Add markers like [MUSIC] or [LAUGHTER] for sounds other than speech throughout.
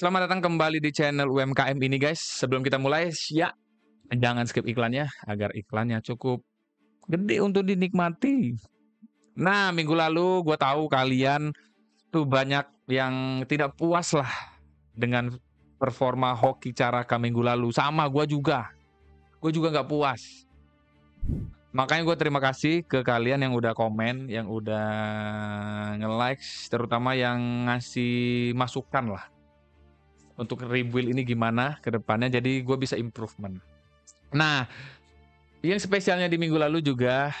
Selamat datang kembali di channel UMKM ini guys. Sebelum kita mulai, ya jangan skip iklannya agar iklannya cukup gede untuk dinikmati. Nah, minggu lalu gue tahu kalian tuh banyak yang tidak puas lah dengan performa hoki cara kami minggu lalu. Sama gue juga. Gue juga nggak puas. Makanya gue terima kasih ke kalian yang udah komen, yang udah nge-like, terutama yang ngasih masukan lah untuk rebuild ini gimana ke depannya jadi gue bisa improvement nah yang spesialnya di minggu lalu juga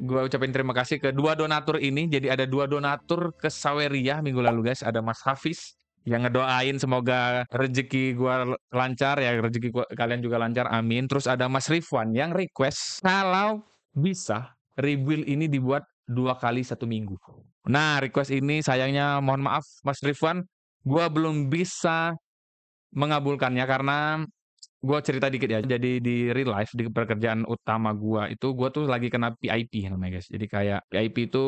gue ucapin terima kasih ke dua donatur ini jadi ada dua donatur ke Saweria minggu lalu guys ada Mas Hafiz yang ngedoain semoga rezeki gua lancar ya rezeki gua, kalian juga lancar amin terus ada Mas Rifwan yang request kalau bisa rebuild ini dibuat dua kali satu minggu nah request ini sayangnya mohon maaf Mas Rifwan gue belum bisa mengabulkannya karena gue cerita dikit ya. Jadi di real life di pekerjaan utama gue itu gue tuh lagi kena PIP namanya guys. Jadi kayak PIP itu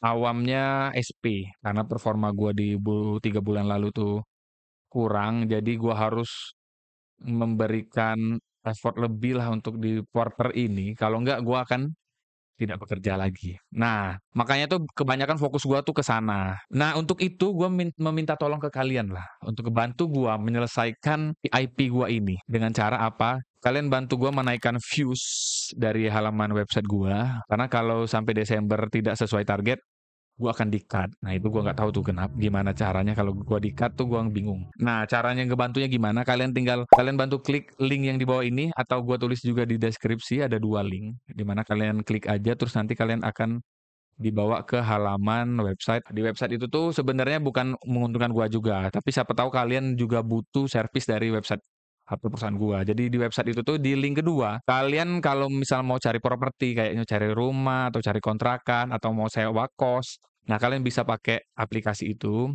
awamnya SP karena performa gue di bul tiga bulan lalu tuh kurang. Jadi gue harus memberikan effort lebih lah untuk di quarter ini. Kalau enggak gue akan tidak bekerja lagi. Nah, makanya tuh kebanyakan fokus gua tuh ke sana. Nah, untuk itu gua meminta tolong ke kalian lah untuk bantu gua menyelesaikan IP gua ini dengan cara apa? Kalian bantu gua menaikkan views dari halaman website gua karena kalau sampai Desember tidak sesuai target, gue akan dikat. Nah itu gue nggak tahu tuh kenapa gimana caranya kalau gue dikat tuh gue bingung. Nah caranya ngebantunya gimana? Kalian tinggal kalian bantu klik link yang di bawah ini atau gue tulis juga di deskripsi ada dua link dimana kalian klik aja terus nanti kalian akan dibawa ke halaman website. Di website itu tuh sebenarnya bukan menguntungkan gue juga, tapi siapa tahu kalian juga butuh servis dari website harta perusahaan gua. Jadi di website itu tuh di link kedua, kalian kalau misal mau cari properti kayaknya cari rumah atau cari kontrakan atau mau sewa kos, nah kalian bisa pakai aplikasi itu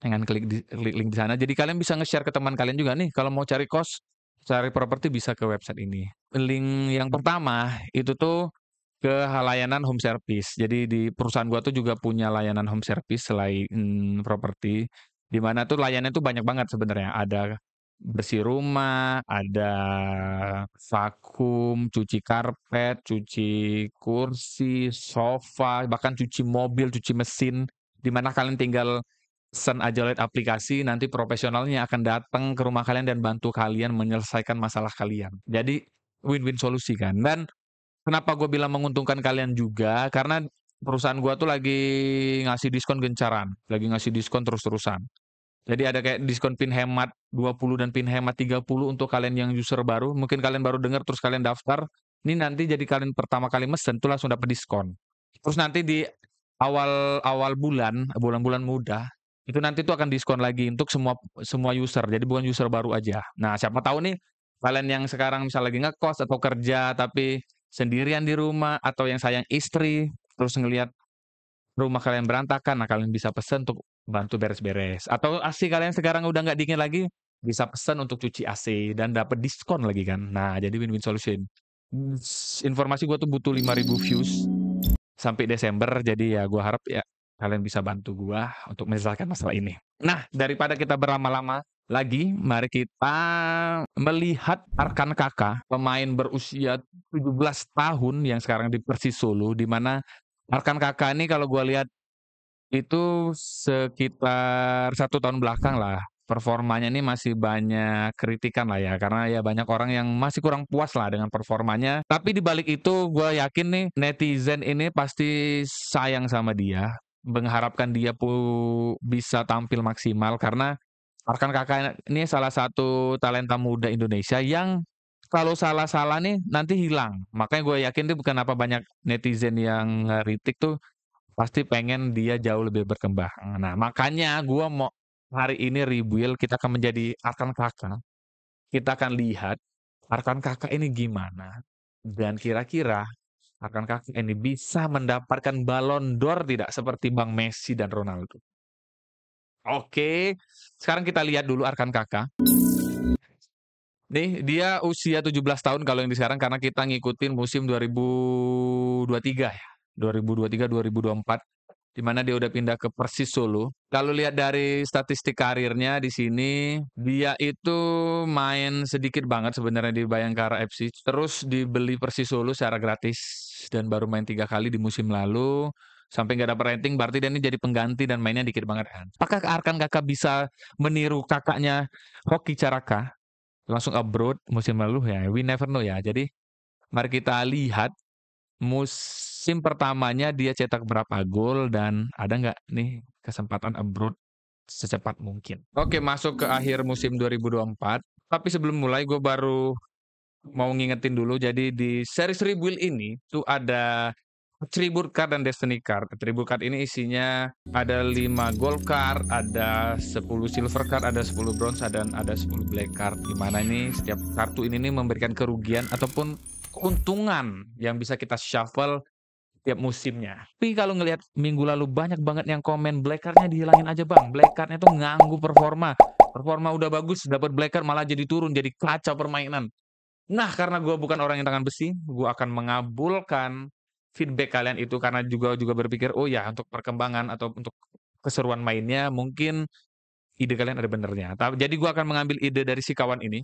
dengan klik, di, link di sana. Jadi kalian bisa nge-share ke teman kalian juga nih kalau mau cari kos, cari properti bisa ke website ini. Link yang pertama itu tuh ke layanan home service. Jadi di perusahaan gua tuh juga punya layanan home service selain properti di mana tuh layanannya tuh banyak banget sebenarnya. Ada bersih rumah, ada vakum, cuci karpet, cuci kursi, sofa, bahkan cuci mobil, cuci mesin, di mana kalian tinggal sen aja lihat aplikasi, nanti profesionalnya akan datang ke rumah kalian dan bantu kalian menyelesaikan masalah kalian. Jadi win-win solusi kan. Dan kenapa gue bilang menguntungkan kalian juga, karena perusahaan gue tuh lagi ngasih diskon gencaran, lagi ngasih diskon terus-terusan. Jadi ada kayak diskon pin hemat 20 dan pin hemat 30 untuk kalian yang user baru. Mungkin kalian baru dengar terus kalian daftar. Ini nanti jadi kalian pertama kali mesen tuh langsung dapat diskon. Terus nanti di awal awal bulan, bulan-bulan muda, itu nanti tuh akan diskon lagi untuk semua semua user. Jadi bukan user baru aja. Nah, siapa tahu nih kalian yang sekarang misalnya lagi ngekos atau kerja tapi sendirian di rumah atau yang sayang istri terus ngelihat rumah kalian berantakan, nah kalian bisa pesen untuk bantu beres-beres. Atau AC kalian sekarang udah nggak dingin lagi, bisa pesan untuk cuci AC dan dapat diskon lagi kan. Nah, jadi win-win solution. Informasi gue tuh butuh 5000 views sampai Desember. Jadi ya gue harap ya kalian bisa bantu gue untuk menyelesaikan masalah ini. Nah, daripada kita berlama-lama lagi, mari kita melihat Arkan Kakak, pemain berusia 17 tahun yang sekarang di Persis Solo, di mana Arkan Kakak ini kalau gue lihat itu sekitar satu tahun belakang lah performanya ini masih banyak kritikan lah ya, karena ya banyak orang yang masih kurang puas lah dengan performanya. Tapi dibalik itu gue yakin nih netizen ini pasti sayang sama dia, mengharapkan dia pun bisa tampil maksimal karena Arkan Kakak ini salah satu talenta muda Indonesia yang kalau salah-salah nih nanti hilang. Makanya gue yakin bukan apa banyak netizen yang ngeritik tuh pasti pengen dia jauh lebih berkembang. Nah, makanya gue mau hari ini rebuild, kita akan menjadi Arkan Kakak. Kita akan lihat Arkan Kakak ini gimana. Dan kira-kira Arkan Kakak ini bisa mendapatkan balon d'Or tidak seperti Bang Messi dan Ronaldo. Oke, sekarang kita lihat dulu Arkan Kakak. Nih, dia usia 17 tahun kalau yang di sekarang karena kita ngikutin musim 2023 ya. 2023-2024 di mana dia udah pindah ke Persis Solo. Kalau lihat dari statistik karirnya di sini, dia itu main sedikit banget sebenarnya di Bayangkara FC. Terus dibeli Persis Solo secara gratis dan baru main tiga kali di musim lalu sampai nggak dapat rating berarti dia ini jadi pengganti dan mainnya dikit banget kan. Apakah Arkan kakak bisa meniru kakaknya Hoki Caraka langsung abroad musim lalu ya? We never know ya. Jadi mari kita lihat Musim pertamanya dia cetak berapa gol dan ada nggak nih kesempatan abroad secepat mungkin? Oke, masuk ke akhir musim 2024. Tapi sebelum mulai gue baru mau ngingetin dulu. Jadi di series Rebuild ini tuh ada Tribute Card dan Destiny Card. Tribute Card ini isinya ada 5 Gold Card, ada 10 Silver Card, ada 10 Bronze, dan ada 10 Black Card. Dimana ini setiap kartu ini nih memberikan kerugian ataupun keuntungan yang bisa kita shuffle tiap musimnya. Tapi kalau ngelihat minggu lalu banyak banget yang komen black cardnya dihilangin aja bang. Black cardnya tuh nganggu performa. Performa udah bagus, dapat black card malah jadi turun, jadi kacau permainan. Nah karena gue bukan orang yang tangan besi, gue akan mengabulkan feedback kalian itu karena juga juga berpikir oh ya untuk perkembangan atau untuk keseruan mainnya mungkin ide kalian ada benernya. Jadi gue akan mengambil ide dari si kawan ini.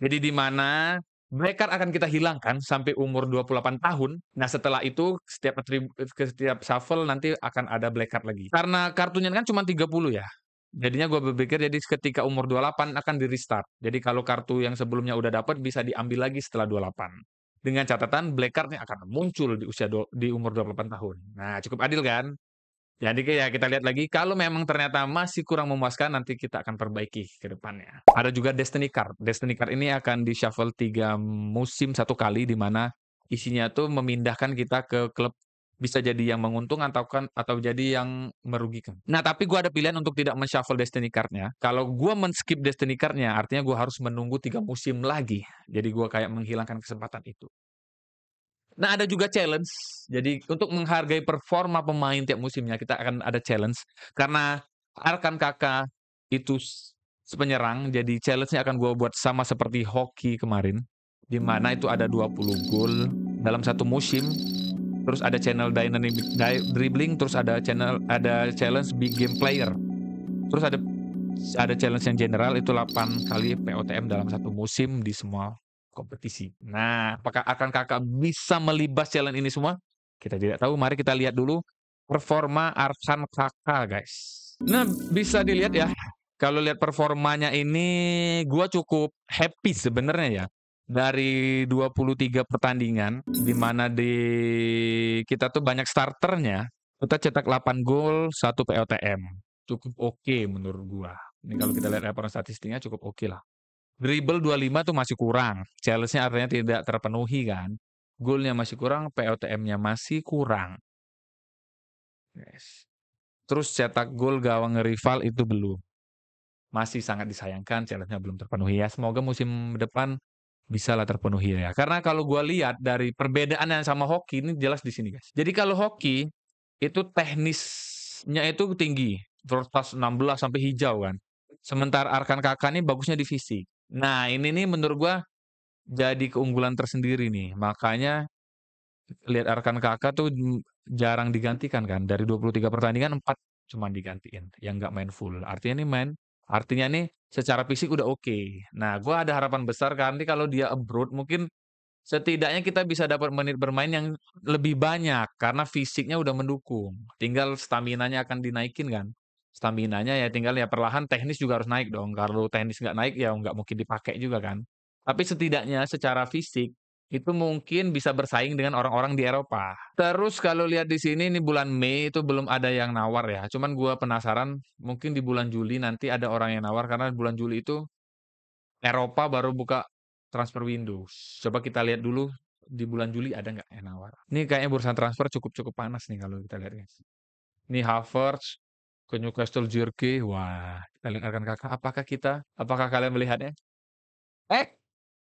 Jadi di mana mereka akan kita hilangkan sampai umur 28 tahun. Nah, setelah itu setiap setiap shuffle nanti akan ada black card lagi. Karena kartunya kan cuma 30 ya. Jadinya gue berpikir jadi ketika umur 28 akan di restart. Jadi kalau kartu yang sebelumnya udah dapat bisa diambil lagi setelah 28. Dengan catatan black cardnya akan muncul di usia do, di umur 28 tahun. Nah cukup adil kan? Jadi ya kita lihat lagi kalau memang ternyata masih kurang memuaskan nanti kita akan perbaiki ke depannya. Ada juga Destiny Card. Destiny Card ini akan di shuffle 3 musim satu kali di mana isinya tuh memindahkan kita ke klub bisa jadi yang menguntungkan atau kan atau jadi yang merugikan. Nah, tapi gue ada pilihan untuk tidak men-shuffle Destiny Card-nya. Kalau gue men-skip Destiny Card-nya, artinya gue harus menunggu tiga musim lagi. Jadi gue kayak menghilangkan kesempatan itu. Nah, ada juga challenge. Jadi untuk menghargai performa pemain tiap musimnya kita akan ada challenge karena Arkan Kakak itu penyerang, jadi challenge-nya akan gue buat sama seperti hoki kemarin di mana itu ada 20 gol dalam satu musim. Terus ada channel dynamic dribbling, terus ada channel ada challenge big game player. Terus ada ada challenge yang general itu 8 kali POTM dalam satu musim di semua kompetisi. Nah, apakah akan kakak bisa melibas jalan ini semua? Kita tidak tahu, mari kita lihat dulu performa Arsan kakak guys. Nah, bisa dilihat ya, kalau lihat performanya ini, gue cukup happy sebenarnya ya. Dari 23 pertandingan, di mana di kita tuh banyak starternya, kita cetak 8 gol, 1 POTM. Cukup oke okay menurut gue. Ini kalau kita lihat laporan statistiknya cukup oke okay lah dribble 25 tuh masih kurang. Challenge-nya artinya tidak terpenuhi kan. Golnya masih kurang, POTM-nya masih kurang. Yes. Terus cetak gol gawang rival itu belum. Masih sangat disayangkan challenge-nya belum terpenuhi ya. Semoga musim depan bisa lah terpenuhi ya. Karena kalau gue lihat dari perbedaan yang sama hoki ini jelas di sini guys. Jadi kalau hoki itu teknisnya itu tinggi. Terus 16 sampai hijau kan. Sementara Arkan Kakak ini bagusnya di fisik. Nah, ini nih menurut gua, jadi keunggulan tersendiri nih. Makanya, lihat Arkan Kakak tuh jarang digantikan kan, dari 23 pertandingan 4 cuma digantiin, yang nggak main full. Artinya nih main artinya nih secara fisik udah oke. Nah, gua ada harapan besar kan nih kalau dia abroad mungkin setidaknya kita bisa dapat menit bermain yang lebih banyak, karena fisiknya udah mendukung, tinggal stamina nya akan dinaikin kan. Stamina-nya ya tinggal ya perlahan teknis juga harus naik dong. Kalau teknis nggak naik ya nggak mungkin dipakai juga kan. Tapi setidaknya secara fisik itu mungkin bisa bersaing dengan orang-orang di Eropa. Terus kalau lihat di sini ini bulan Mei itu belum ada yang nawar ya. Cuman gue penasaran mungkin di bulan Juli nanti ada orang yang nawar karena bulan Juli itu Eropa baru buka transfer Windows. Coba kita lihat dulu di bulan Juli ada nggak yang nawar. Ini kayaknya bursa transfer cukup-cukup panas nih kalau kita lihat guys. Ya. Ini Havertz, ke Newcastle Jerky. Wah, kita dengarkan kakak. Apakah kita, apakah kalian melihatnya? Eh,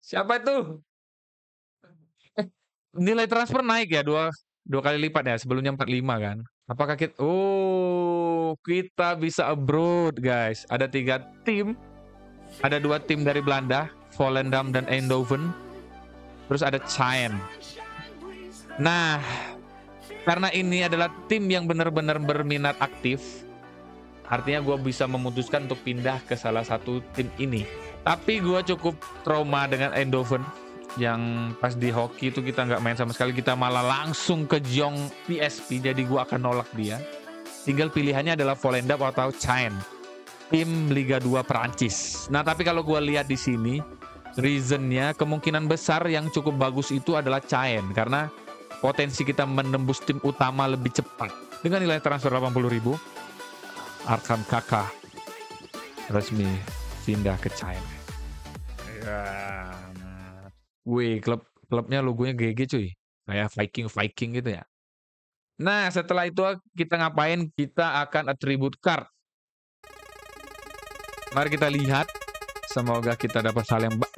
siapa itu? Eh, nilai transfer naik ya dua dua kali lipat ya sebelumnya 45 kan. Apakah kita? Oh, kita bisa abroad guys. Ada tiga tim, ada dua tim dari Belanda, Volendam dan Eindhoven. Terus ada Chaim. Nah, karena ini adalah tim yang benar-benar berminat aktif, Artinya gue bisa memutuskan untuk pindah ke salah satu tim ini. Tapi gue cukup trauma dengan Endoven yang pas di hoki itu kita nggak main sama sekali kita malah langsung ke Jong PSP jadi gue akan nolak dia tinggal pilihannya adalah Volenda atau Chain tim Liga 2 Perancis nah tapi kalau gue lihat di sini reasonnya kemungkinan besar yang cukup bagus itu adalah Chain karena potensi kita menembus tim utama lebih cepat dengan nilai transfer 80 ribu Arkham Kakak resmi pindah ke China. Ya, nah. Wih, klub klubnya logonya GG cuy. Kayak Viking Viking gitu ya. Nah, setelah itu kita ngapain? Kita akan atribut card. Mari kita lihat. Semoga kita dapat hal yang baik.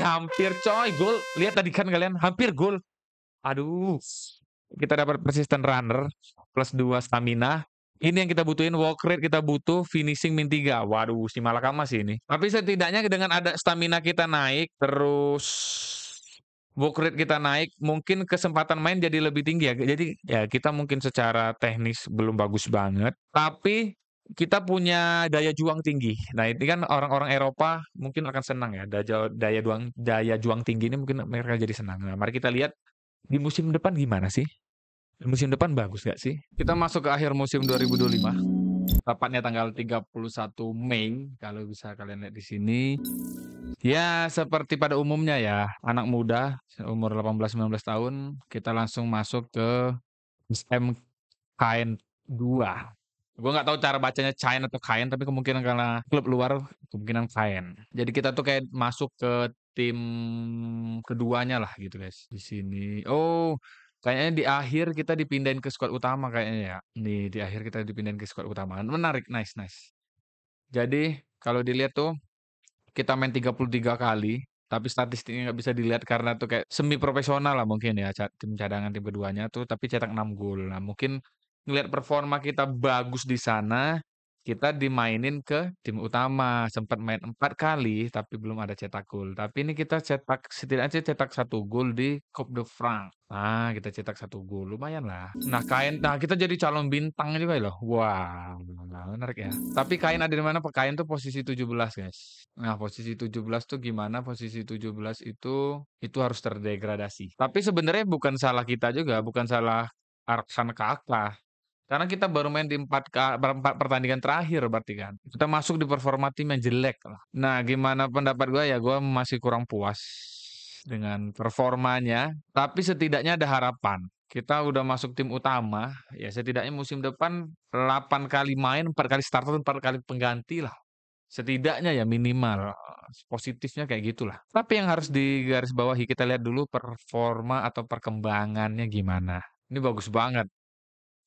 hampir coy, gol. Lihat tadi kan kalian, hampir gol. Aduh. Kita dapat persistent runner plus 2 stamina ini yang kita butuhin walk rate kita butuh finishing min 3. Waduh, si Malakama sih ini. Tapi setidaknya dengan ada stamina kita naik terus walk rate kita naik, mungkin kesempatan main jadi lebih tinggi ya. Jadi ya kita mungkin secara teknis belum bagus banget, tapi kita punya daya juang tinggi. Nah, ini kan orang-orang Eropa mungkin akan senang ya. Daya daya juang daya juang tinggi ini mungkin mereka jadi senang. Nah, mari kita lihat di musim depan gimana sih? musim depan bagus gak sih? Kita masuk ke akhir musim 2025. Tepatnya tanggal 31 Mei kalau bisa kalian lihat di sini. Ya, seperti pada umumnya ya, anak muda umur 18-19 tahun kita langsung masuk ke Kain 2 gue nggak tahu cara bacanya Cain atau Kain tapi kemungkinan karena klub luar kemungkinan Kain jadi kita tuh kayak masuk ke tim keduanya lah gitu guys di sini oh Kayaknya di akhir kita dipindahin ke squad utama kayaknya ya. Di di akhir kita dipindahin ke squad utama. Menarik, nice, nice. Jadi kalau dilihat tuh kita main 33 kali, tapi statistiknya nggak bisa dilihat karena tuh kayak semi profesional lah mungkin ya tim cadangan tim keduanya tuh tapi cetak 6 gol. Nah, mungkin ngeliat performa kita bagus di sana kita dimainin ke tim utama, sempat main empat kali tapi belum ada cetak gol. Tapi ini kita cetak setidaknya cetak satu gol di Coupe de France. Nah, kita cetak satu gol, lumayan lah. Nah, Kain nah kita jadi calon bintang juga loh. Wah, menarik ya. Tapi Kain ada di mana? Pak Kain tuh posisi 17, guys. Nah, posisi 17 tuh gimana? Posisi 17 itu itu harus terdegradasi. Tapi sebenarnya bukan salah kita juga, bukan salah Arsan Kakak karena kita baru main di 4 pertandingan terakhir berarti kan. Kita masuk di performa tim yang jelek lah. Nah, gimana pendapat gue ya gue masih kurang puas dengan performanya, tapi setidaknya ada harapan. Kita udah masuk tim utama, ya setidaknya musim depan 8 kali main, 4 kali starter, 4 kali pengganti lah. Setidaknya ya minimal eh, positifnya kayak gitulah. Tapi yang harus digarisbawahi kita lihat dulu performa atau perkembangannya gimana. Ini bagus banget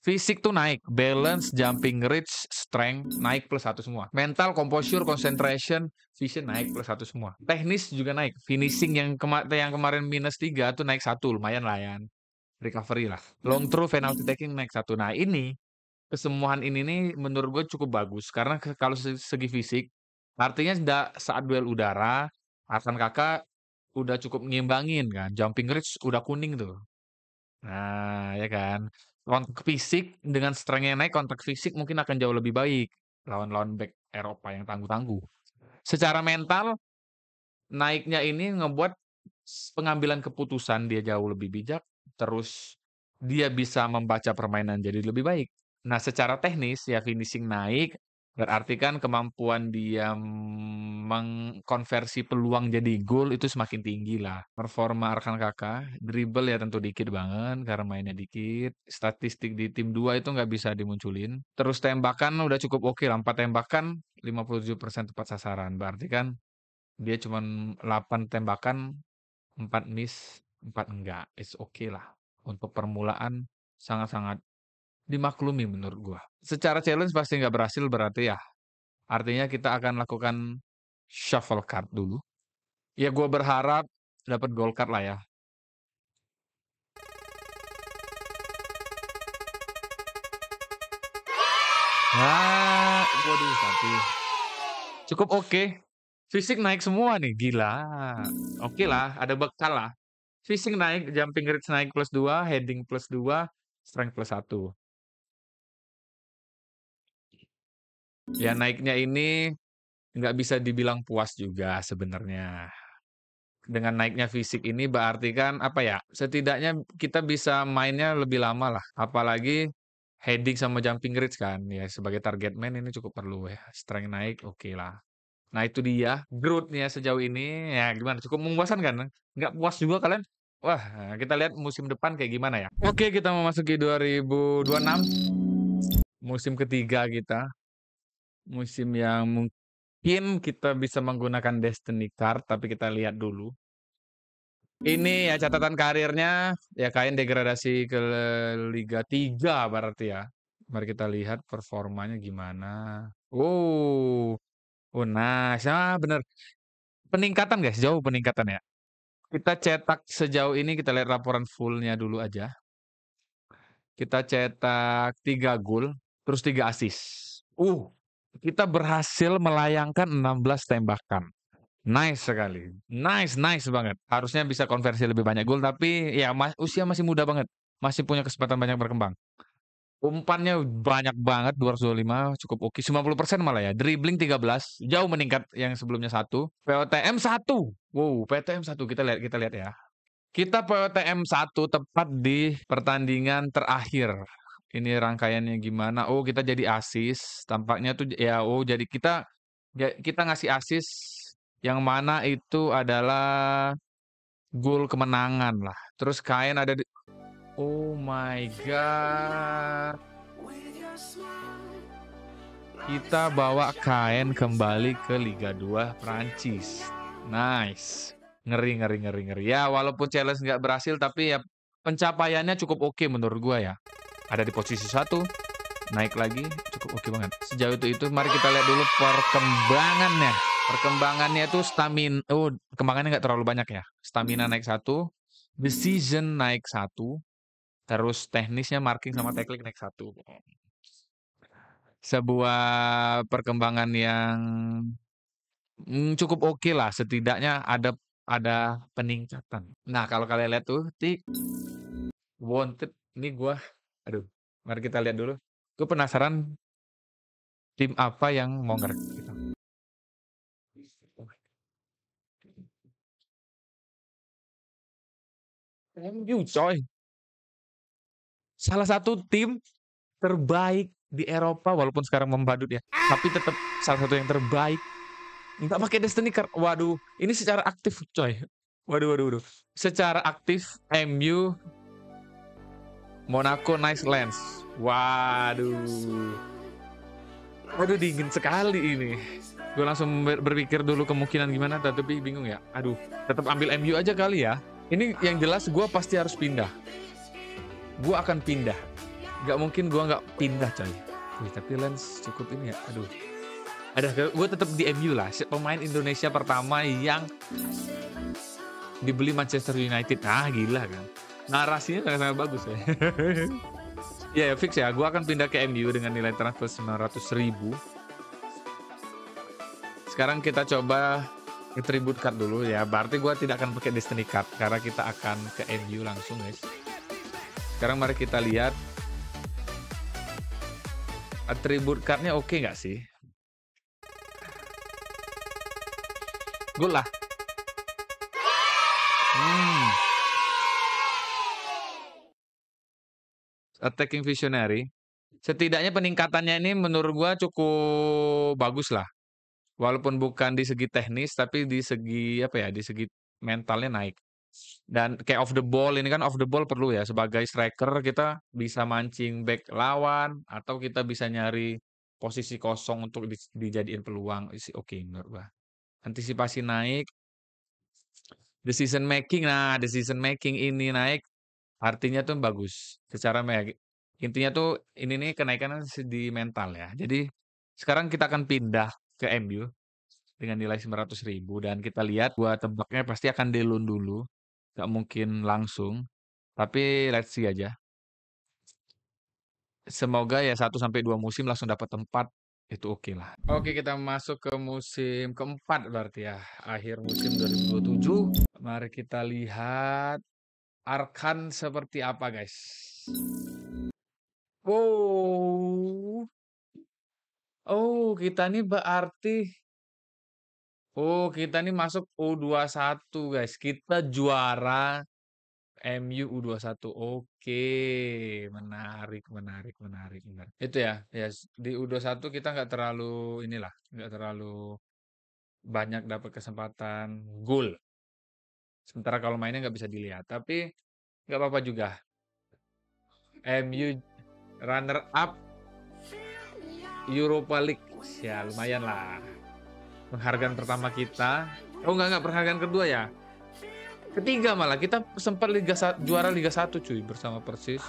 Fisik tuh naik, balance, jumping reach, strength naik plus satu semua. Mental, composure, concentration, vision naik plus satu semua. Teknis juga naik, finishing yang kema yang kemarin minus tiga tuh naik satu, lumayan lah ya. Recovery lah. Long throw, penalty taking naik satu. Nah ini kesemuaan ini nih menurut gue cukup bagus karena kalau segi fisik artinya saat duel udara arsan kakak udah cukup ngimbangin kan jumping reach udah kuning tuh Nah, ya kan kontak fisik dengan strength yang naik kontak fisik mungkin akan jauh lebih baik lawan-lawan back Eropa yang tangguh-tangguh. Secara mental naiknya ini ngebuat pengambilan keputusan dia jauh lebih bijak, terus dia bisa membaca permainan jadi lebih baik. Nah, secara teknis ya finishing naik, Berarti kan kemampuan dia mengkonversi peluang jadi gol itu semakin tinggi lah. Performa Arkan Kakak, dribble ya tentu dikit banget karena mainnya dikit. Statistik di tim 2 itu nggak bisa dimunculin. Terus tembakan udah cukup oke okay lah. 4 tembakan 57% tepat sasaran. Berarti kan dia cuma 8 tembakan, 4 miss, 4 enggak. It's okay lah. Untuk permulaan sangat-sangat dimaklumi menurut gua. Secara challenge pasti nggak berhasil berarti ya. Artinya kita akan lakukan shuffle card dulu. Ya gua berharap dapat gold card lah ya. Nah, waduh tapi cukup oke. Okay. Fisik naik semua nih, gila. Oke okay lah, ada bekal lah. Fisik naik, jumping rate naik plus dua, heading plus dua, strength plus satu. Ya naiknya ini nggak bisa dibilang puas juga sebenarnya. Dengan naiknya fisik ini berarti kan apa ya? Setidaknya kita bisa mainnya lebih lama lah. Apalagi heading sama jumping reach kan ya sebagai target man ini cukup perlu ya. Strength naik oke okay lah. Nah itu dia growthnya sejauh ini ya gimana cukup memuaskan kan nggak puas juga kalian wah kita lihat musim depan kayak gimana ya oke kita memasuki 2026 musim ketiga kita Musim yang mungkin kita bisa menggunakan destiny card, tapi kita lihat dulu. Ini ya catatan karirnya, ya kain degradasi ke Liga 3 berarti ya. Mari kita lihat performanya gimana. Oh, oh nice. Ah, bener. Peningkatan guys, jauh peningkatan ya. Kita cetak sejauh ini, kita lihat laporan fullnya dulu aja. Kita cetak 3 gol, terus 3 assist. Uh, kita berhasil melayangkan 16 tembakan. Nice sekali. Nice, nice banget. Harusnya bisa konversi lebih banyak gol, tapi ya mas, usia masih muda banget. Masih punya kesempatan banyak berkembang. Umpannya banyak banget, 225 cukup oke. 90% malah ya. Dribbling 13, jauh meningkat yang sebelumnya satu. POTM 1. Wow, POTM 1 kita lihat kita lihat ya. Kita POTM 1 tepat di pertandingan terakhir ini rangkaiannya gimana oh kita jadi asis tampaknya tuh ya oh jadi kita ya, kita ngasih asis yang mana itu adalah gol kemenangan lah terus kain ada di oh my god kita bawa kain kembali ke Liga 2 Prancis nice ngeri ngeri ngeri ngeri ya walaupun challenge nggak berhasil tapi ya pencapaiannya cukup oke okay menurut gua ya ada di posisi satu naik lagi cukup oke okay banget sejauh itu itu mari kita lihat dulu perkembangannya perkembangannya itu stamina oh perkembangannya nggak terlalu banyak ya stamina hmm. naik satu decision naik satu terus teknisnya marking sama hmm. tackling naik satu sebuah perkembangan yang hmm, cukup oke okay lah setidaknya ada ada peningkatan nah kalau kalian lihat tuh tik wanted ini gua Aduh, mari kita lihat dulu. Gue penasaran tim apa yang mau ngerek gitu. MU coy. Salah satu tim terbaik di Eropa walaupun sekarang membadut ya, tapi tetap salah satu yang terbaik. Nggak pakai Destiny Card. Waduh, ini secara aktif coy. Waduh, waduh, waduh. Secara aktif MU Monaco Nice Lens. Waduh. Waduh dingin sekali ini. Gue langsung berpikir dulu kemungkinan gimana tapi bingung ya. Aduh, tetap ambil MU aja kali ya. Ini yang jelas gue pasti harus pindah. Gue akan pindah. Gak mungkin gue gak pindah coy. Wih, tapi Lens cukup ini ya. Aduh. Ada gue tetap di MU lah. Pemain Indonesia pertama yang dibeli Manchester United. Ah, gila kan narasinya sangat-sangat bagus ya. [LAUGHS] Iya, ya yeah, fix ya, gue akan pindah ke MU dengan nilai transfer 900 ribu. Sekarang kita coba tribute card dulu ya, berarti gue tidak akan pakai destiny card karena kita akan ke MU langsung guys. Sekarang mari kita lihat atribut cardnya oke okay nggak sih? Gue lah, attacking visionary setidaknya peningkatannya ini menurut gua cukup bagus lah walaupun bukan di segi teknis tapi di segi apa ya di segi mentalnya naik dan kayak off the ball ini kan off the ball perlu ya sebagai striker kita bisa mancing back lawan atau kita bisa nyari posisi kosong untuk di, dijadiin peluang oke okay, menurut gua antisipasi naik decision making nah decision making ini naik Artinya tuh bagus, secara intinya tuh ini nih kenaikan sedih di mental ya. Jadi sekarang kita akan pindah ke MU dengan nilai 900 ribu dan kita lihat gua tebaknya pasti akan delun dulu, gak mungkin langsung, tapi let's see aja. Semoga ya 1 sampai 2 musim langsung dapat tempat, itu oke lah. Oke, kita masuk ke musim keempat berarti ya, akhir musim 2007. Mari kita lihat Arkan seperti apa guys? Wow. Oh, kita ini berarti Oh, kita ini masuk U21 guys. Kita juara MU U21. Oke, menarik, menarik, menarik, menarik. Itu ya, ya di U21 kita nggak terlalu inilah, nggak terlalu banyak dapat kesempatan gol. Sementara kalau mainnya nggak bisa dilihat, tapi nggak apa-apa juga. MU runner up Europa League. Ya lumayan lah. Penghargaan pertama kita. Oh nggak nggak penghargaan kedua ya. Ketiga malah kita sempat Liga juara Liga 1 cuy bersama Persis.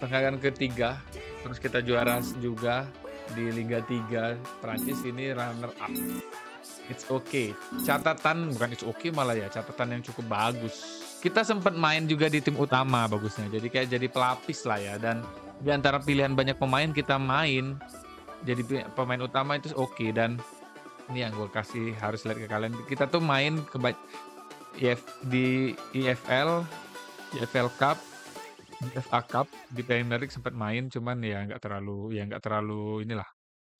Penghargaan ketiga. Terus kita juara juga di Liga 3 Prancis ini runner up. It's okay. Catatan bukan it's okay malah ya, catatan yang cukup bagus. Kita sempat main juga di tim utama bagusnya. Jadi kayak jadi pelapis lah ya dan di antara pilihan banyak pemain kita main jadi pemain utama itu oke okay. dan ini yang gue kasih harus lihat ke kalian. Kita tuh main ke EF, di EFL, EFL Cup, e FA Cup di Premier League sempat main cuman ya nggak terlalu ya nggak terlalu inilah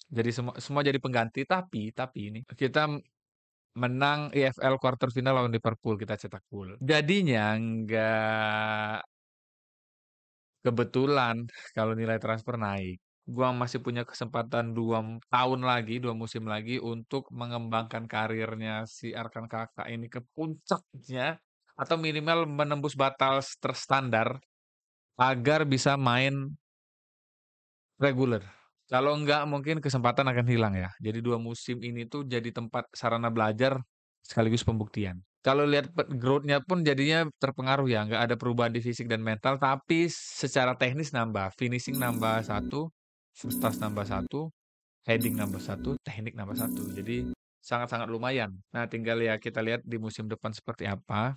jadi semua semua jadi pengganti tapi tapi ini kita menang EFL quarter final lawan Liverpool kita cetak gol. Jadinya nggak kebetulan [LAUGHS] kalau nilai transfer naik. Gua masih punya kesempatan dua tahun lagi, dua musim lagi untuk mengembangkan karirnya si Arkan Kakak ini ke puncaknya atau minimal menembus batal terstandar agar bisa main reguler kalau enggak mungkin kesempatan akan hilang ya. Jadi dua musim ini tuh jadi tempat sarana belajar sekaligus pembuktian. Kalau lihat growth-nya pun jadinya terpengaruh ya, Enggak ada perubahan di fisik dan mental, tapi secara teknis nambah, finishing nambah satu, first nambah satu, heading nambah satu, teknik nambah satu. Jadi sangat-sangat lumayan. Nah, tinggal ya kita lihat di musim depan seperti apa.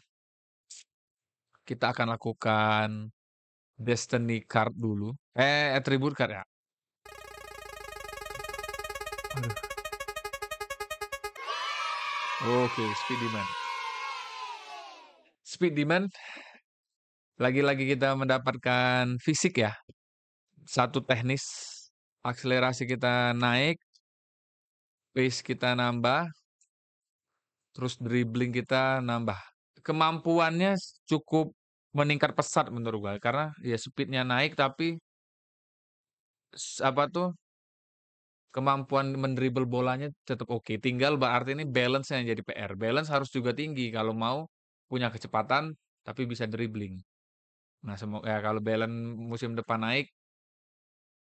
Kita akan lakukan Destiny Card dulu. Eh, Attribute Card ya. Oke, okay, Speed demand, Speed demand. lagi-lagi kita mendapatkan fisik ya. Satu teknis, akselerasi kita naik, pace kita nambah, terus dribbling kita nambah. Kemampuannya cukup meningkat pesat menurut gue karena ya speednya naik tapi apa tuh Kemampuan mendribble bolanya tetap oke, tinggal berarti ini balance yang jadi PR. Balance harus juga tinggi kalau mau punya kecepatan tapi bisa dribbling. Nah, semoga ya kalau balance musim depan naik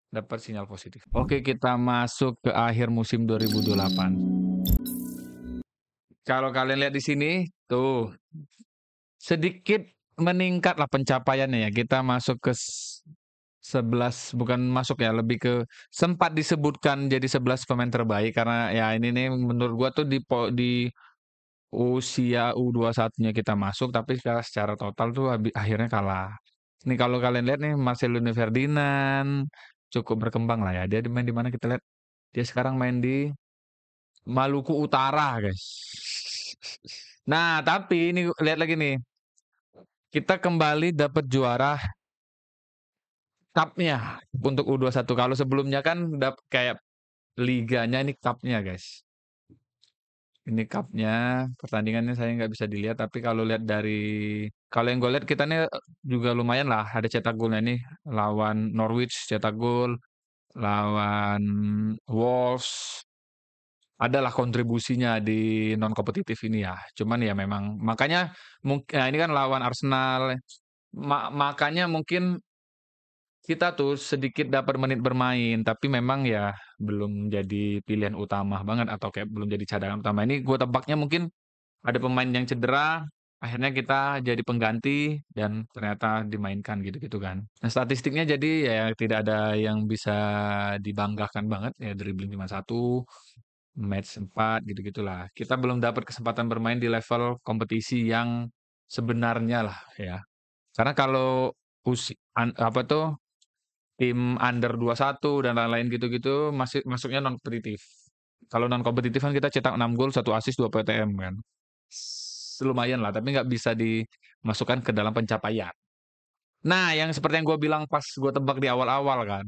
dapat sinyal positif. Oke, kita masuk ke akhir musim 2008. Kalau kalian lihat di sini, tuh sedikit meningkatlah pencapaiannya ya. Kita masuk ke 11 bukan masuk ya lebih ke sempat disebutkan jadi 11 pemain terbaik karena ya ini nih menurut gua tuh di di usia U21-nya kita masuk tapi secara, secara total tuh habis, akhirnya kalah. Nih kalau kalian lihat nih Marcelo Ferdinand cukup berkembang lah ya. Dia main di mana kita lihat dia sekarang main di Maluku Utara, guys. Nah, tapi ini lihat lagi nih. Kita kembali dapat juara cupnya untuk U21 kalau sebelumnya kan udah kayak liganya ini cupnya guys ini cupnya pertandingannya saya nggak bisa dilihat tapi kalau lihat dari kalau yang gue lihat kita ini eh, juga lumayan lah ada cetak golnya nih lawan Norwich cetak gol lawan Wolves adalah kontribusinya di non kompetitif ini ya cuman ya memang makanya mungkin nah ini kan lawan Arsenal ma makanya mungkin kita tuh sedikit dapat menit bermain, tapi memang ya belum jadi pilihan utama banget atau kayak belum jadi cadangan utama. Ini gue tebaknya mungkin ada pemain yang cedera, akhirnya kita jadi pengganti dan ternyata dimainkan gitu-gitu kan. Nah, statistiknya jadi ya tidak ada yang bisa dibanggakan banget ya dribbling cuma satu, match 4 gitu-gitulah. Kita belum dapat kesempatan bermain di level kompetisi yang sebenarnya lah ya. Karena kalau usi, an, apa tuh tim under 21 dan lain-lain gitu-gitu masih masuknya non kompetitif. Kalau non kompetitif kan kita cetak 6 gol, 1 assist, 2 PTM kan. Lumayan lah, tapi nggak bisa dimasukkan ke dalam pencapaian. Nah, yang seperti yang gue bilang pas gue tebak di awal-awal kan.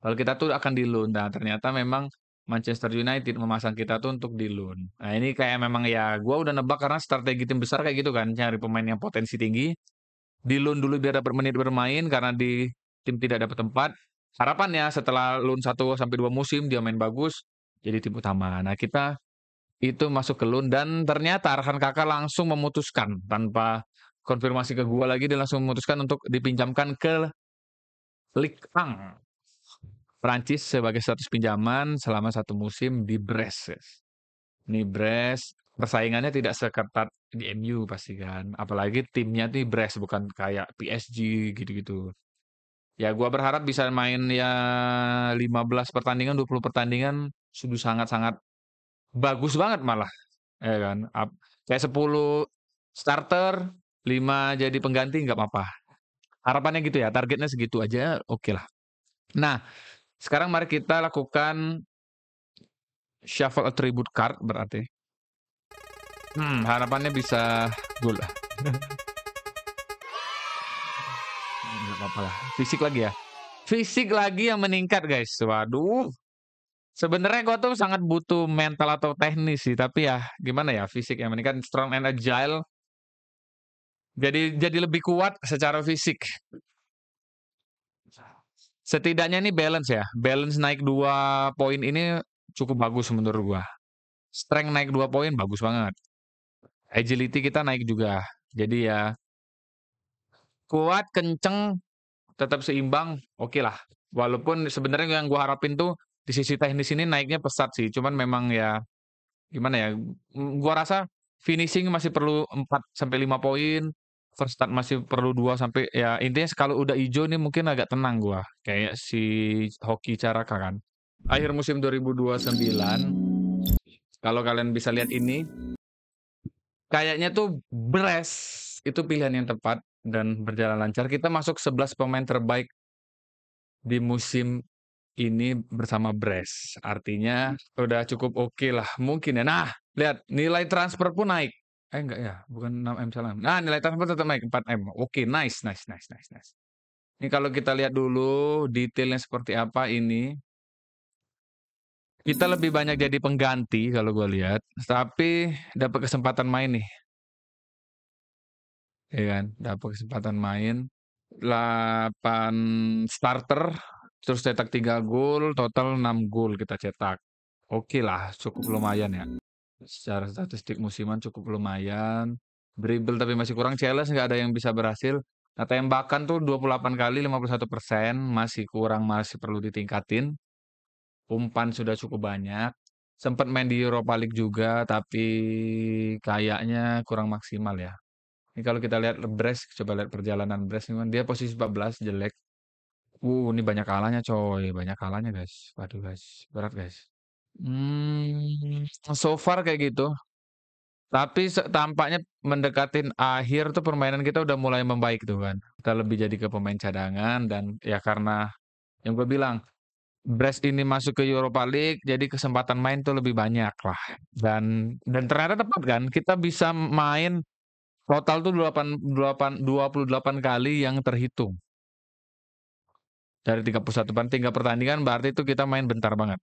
Kalau kita tuh akan di loan. Nah, ternyata memang Manchester United memasang kita tuh untuk di loan. Nah, ini kayak memang ya gue udah nebak karena strategi tim besar kayak gitu kan. Cari pemain yang potensi tinggi. Di loan dulu biar dapat menit bermain karena di tim tidak dapat tempat. Harapannya setelah loan 1 sampai 2 musim dia main bagus jadi tim utama. Nah, kita itu masuk ke loan dan ternyata Arhan Kakak langsung memutuskan tanpa konfirmasi ke gua lagi dia langsung memutuskan untuk dipinjamkan ke Ligue 1 Prancis sebagai status pinjaman selama satu musim di Brest. Ini Brest persaingannya tidak seketat di MU pasti kan. Apalagi timnya tuh Brest bukan kayak PSG gitu-gitu ya gue berharap bisa main ya 15 pertandingan 20 pertandingan sudah sangat-sangat bagus banget malah ya kan Up. kayak 10 starter 5 jadi pengganti nggak apa-apa harapannya gitu ya targetnya segitu aja oke okay lah nah sekarang mari kita lakukan shuffle attribute card berarti hmm harapannya bisa gula. lah [LAUGHS] nggak apa-apa lah fisik lagi ya fisik lagi yang meningkat guys waduh Sebenarnya gue tuh sangat butuh mental atau teknis sih, tapi ya gimana ya fisik yang meningkat strong and agile. Jadi jadi lebih kuat secara fisik. Setidaknya ini balance ya, balance naik 2 poin ini cukup bagus menurut gue. Strength naik 2 poin bagus banget. Agility kita naik juga. Jadi ya kuat, kenceng, tetap seimbang, oke okay lah. Walaupun sebenarnya yang gue harapin tuh di sisi teknis ini naiknya pesat sih. Cuman memang ya gimana ya, gue rasa finishing masih perlu 4 sampai 5 poin, first start masih perlu 2 sampai ya intinya kalau udah hijau nih mungkin agak tenang gue. Kayak si hoki cara kan. Akhir musim 2029, kalau kalian bisa lihat ini, kayaknya tuh Bres itu pilihan yang tepat dan berjalan lancar. Kita masuk 11 pemain terbaik di musim ini bersama Bres. Artinya udah cukup oke okay lah mungkin ya. Nah, lihat nilai transfer pun naik. Eh enggak ya, bukan 6M salah. Nah, nilai transfer tetap naik 4M. Oke, okay, nice, nice, nice, nice, nice. Ini kalau kita lihat dulu detailnya seperti apa ini. Kita lebih banyak jadi pengganti kalau gue lihat, tapi dapat kesempatan main nih ya kan dapat kesempatan main 8 starter terus cetak 3 gol total 6 gol kita cetak oke okay lah cukup lumayan ya secara statistik musiman cukup lumayan dribble tapi masih kurang challenge nggak ada yang bisa berhasil nah tembakan tuh 28 kali 51 persen masih kurang masih perlu ditingkatin umpan sudah cukup banyak sempat main di Europa League juga tapi kayaknya kurang maksimal ya ini kalau kita lihat Brest, coba lihat perjalanan ini dia posisi 14 jelek. Uh, ini banyak kalahnya coy, banyak kalahnya guys. Waduh guys, berat guys. Hmm, so far kayak gitu. Tapi tampaknya mendekatin akhir tuh permainan kita udah mulai membaik tuh kan. Kita lebih jadi ke pemain cadangan dan ya karena yang gue bilang Brest ini masuk ke Europa League, jadi kesempatan main tuh lebih banyak lah. Dan dan ternyata tepat kan, kita bisa main Total tuh 28, 8, 28 kali yang terhitung. Dari 31 pertandingan, 3 pertandingan berarti itu kita main bentar banget.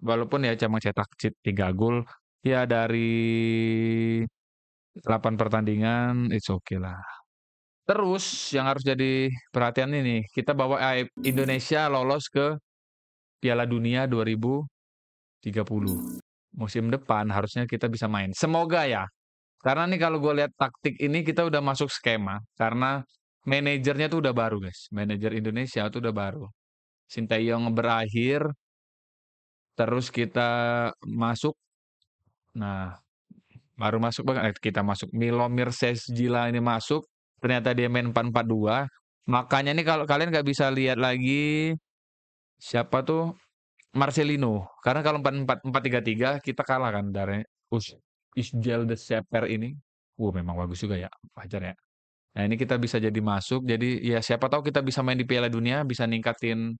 Walaupun ya cuma cetak 3 gol, ya dari 8 pertandingan, it's okay lah. Terus yang harus jadi perhatian ini, kita bawa Indonesia lolos ke Piala Dunia 2030. Musim depan harusnya kita bisa main. Semoga ya, karena nih kalau gue lihat taktik ini kita udah masuk skema karena manajernya tuh udah baru guys. Manajer Indonesia tuh udah baru. Sintayong berakhir terus kita masuk nah baru masuk banget eh, kita masuk Milo Milomir Sesjila ini masuk ternyata dia main 442 makanya nih kalau kalian nggak bisa lihat lagi siapa tuh Marcelino karena kalau 4433 kita kalah kan dari ya? us gel the Sheper ini, Wah, memang bagus juga ya wajar ya. Nah ini kita bisa jadi masuk, jadi ya siapa tahu kita bisa main di Piala Dunia, bisa ningkatin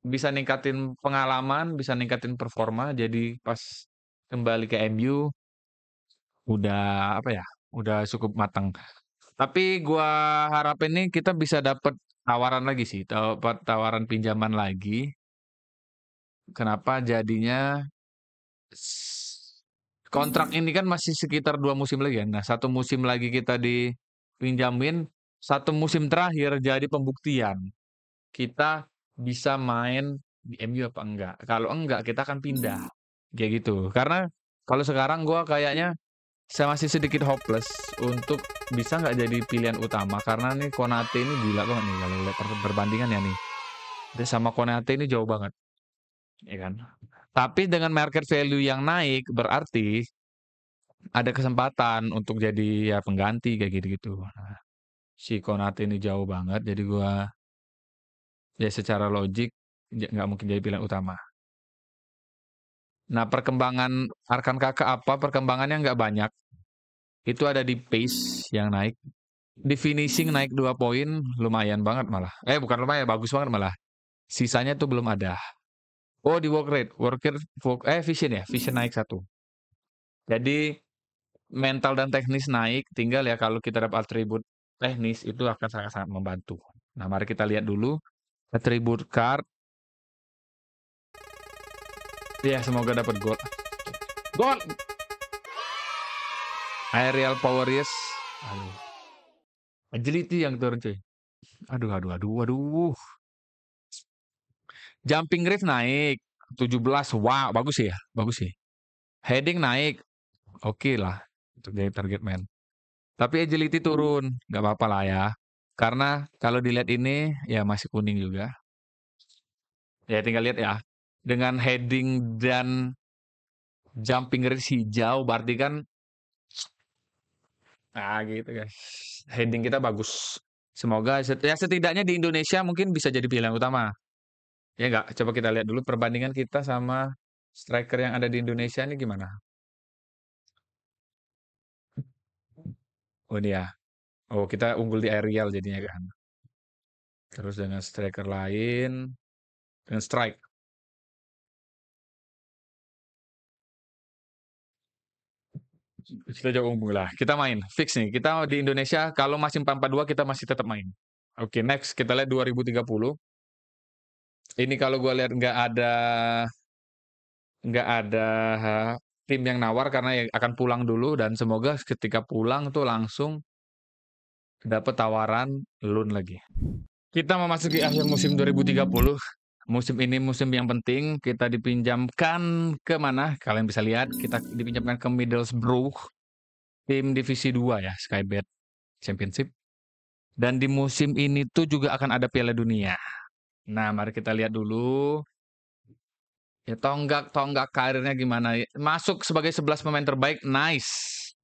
bisa ningkatin pengalaman, bisa ningkatin performa. Jadi pas kembali ke MU udah apa ya, udah cukup matang. Tapi gua harap ini kita bisa dapat tawaran lagi sih, dapat tawaran pinjaman lagi. Kenapa jadinya kontrak hmm. ini kan masih sekitar dua musim lagi ya. Nah, satu musim lagi kita dipinjamin, satu musim terakhir jadi pembuktian kita bisa main di MU apa enggak. Kalau enggak kita akan pindah. Hmm. Kayak gitu. Karena kalau sekarang gue kayaknya saya masih sedikit hopeless untuk bisa nggak jadi pilihan utama karena nih Konate ini gila banget nih kalau lihat perbandingan ya nih. Dia sama Konate ini jauh banget. Ya kan? Tapi dengan market value yang naik berarti ada kesempatan untuk jadi ya pengganti kayak gitu-gitu. Nah, si Konate ini jauh banget jadi gua ya secara logik nggak mungkin jadi pilihan utama. Nah perkembangan Arkan Kakak apa? Perkembangannya nggak banyak. Itu ada di pace yang naik. Di finishing naik dua poin lumayan banget malah. Eh bukan lumayan, bagus banget malah. Sisanya tuh belum ada. Oh di work rate, worker work, eh vision ya, vision naik satu. Jadi mental dan teknis naik, tinggal ya kalau kita dapat atribut teknis itu akan sangat-sangat membantu. Nah mari kita lihat dulu atribut card. Ya semoga dapat gold. Gold. Aerial power yes. Aduh. Agility yang turun cuy. Aduh aduh aduh aduh. Jumping Reef naik 17. Wow, bagus sih ya. Bagus sih. Heading naik. Oke okay lah. Untuk jadi target man. Tapi agility turun. Gak apa-apa lah ya. Karena kalau dilihat ini ya masih kuning juga. Ya tinggal lihat ya. Dengan heading dan jumping reach hijau berarti kan Nah gitu guys. Heading kita bagus. Semoga ya setidaknya di Indonesia mungkin bisa jadi pilihan utama. Ya enggak, Coba kita lihat dulu perbandingan kita sama striker yang ada di Indonesia ini gimana? Oh ini ya. Oh kita unggul di aerial jadinya kan. Terus dengan striker lain, dengan strike. Kita jauh unggul lah. Kita main fix nih. Kita di Indonesia kalau masih 4-2 kita masih tetap main. Oke, next kita lihat 2030. Ini kalau gue lihat nggak ada nggak ada tim yang nawar karena ya akan pulang dulu dan semoga ketika pulang tuh langsung dapat tawaran loan lagi. Kita memasuki akhir musim 2030. Musim ini musim yang penting. Kita dipinjamkan ke mana? Kalian bisa lihat kita dipinjamkan ke Middlesbrough, tim divisi 2 ya, Skybet Championship. Dan di musim ini tuh juga akan ada Piala Dunia. Nah, mari kita lihat dulu. Ya, tonggak tonggak karirnya gimana? Masuk sebagai 11 pemain terbaik, nice.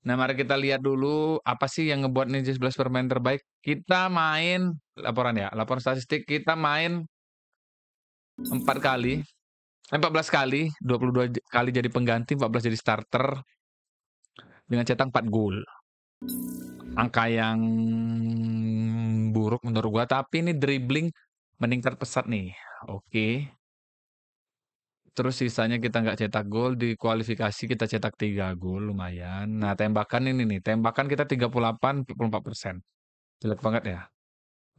Nah, mari kita lihat dulu apa sih yang ngebuat Ninja 11 pemain terbaik. Kita main laporan ya, laporan statistik kita main 4 kali. 14 eh, kali, 22 kali jadi pengganti, 14 jadi starter. Dengan cetak 4 gol. Angka yang buruk menurut gua, tapi ini dribbling Meningkat pesat nih, oke. Terus sisanya kita nggak cetak gol, di kualifikasi kita cetak 3 gol, lumayan. Nah, tembakan ini nih, tembakan kita 38,4%. Jelek banget ya?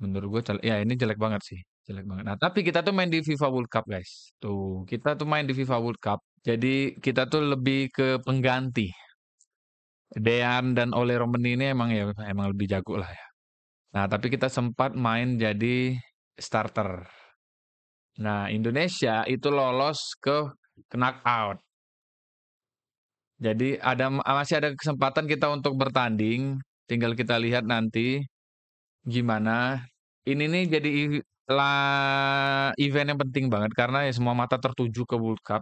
Menurut gue ya ini jelek banget sih, jelek banget. Nah, tapi kita tuh main di FIFA World Cup, guys. Tuh, kita tuh main di FIFA World Cup. Jadi, kita tuh lebih ke pengganti. Dean dan Ole Romeni ini emang ya emang lebih jago lah ya. Nah, tapi kita sempat main jadi starter. Nah, Indonesia itu lolos ke knockout. Jadi ada masih ada kesempatan kita untuk bertanding, tinggal kita lihat nanti gimana. Ini nih jadi event yang penting banget karena ya semua mata tertuju ke World Cup.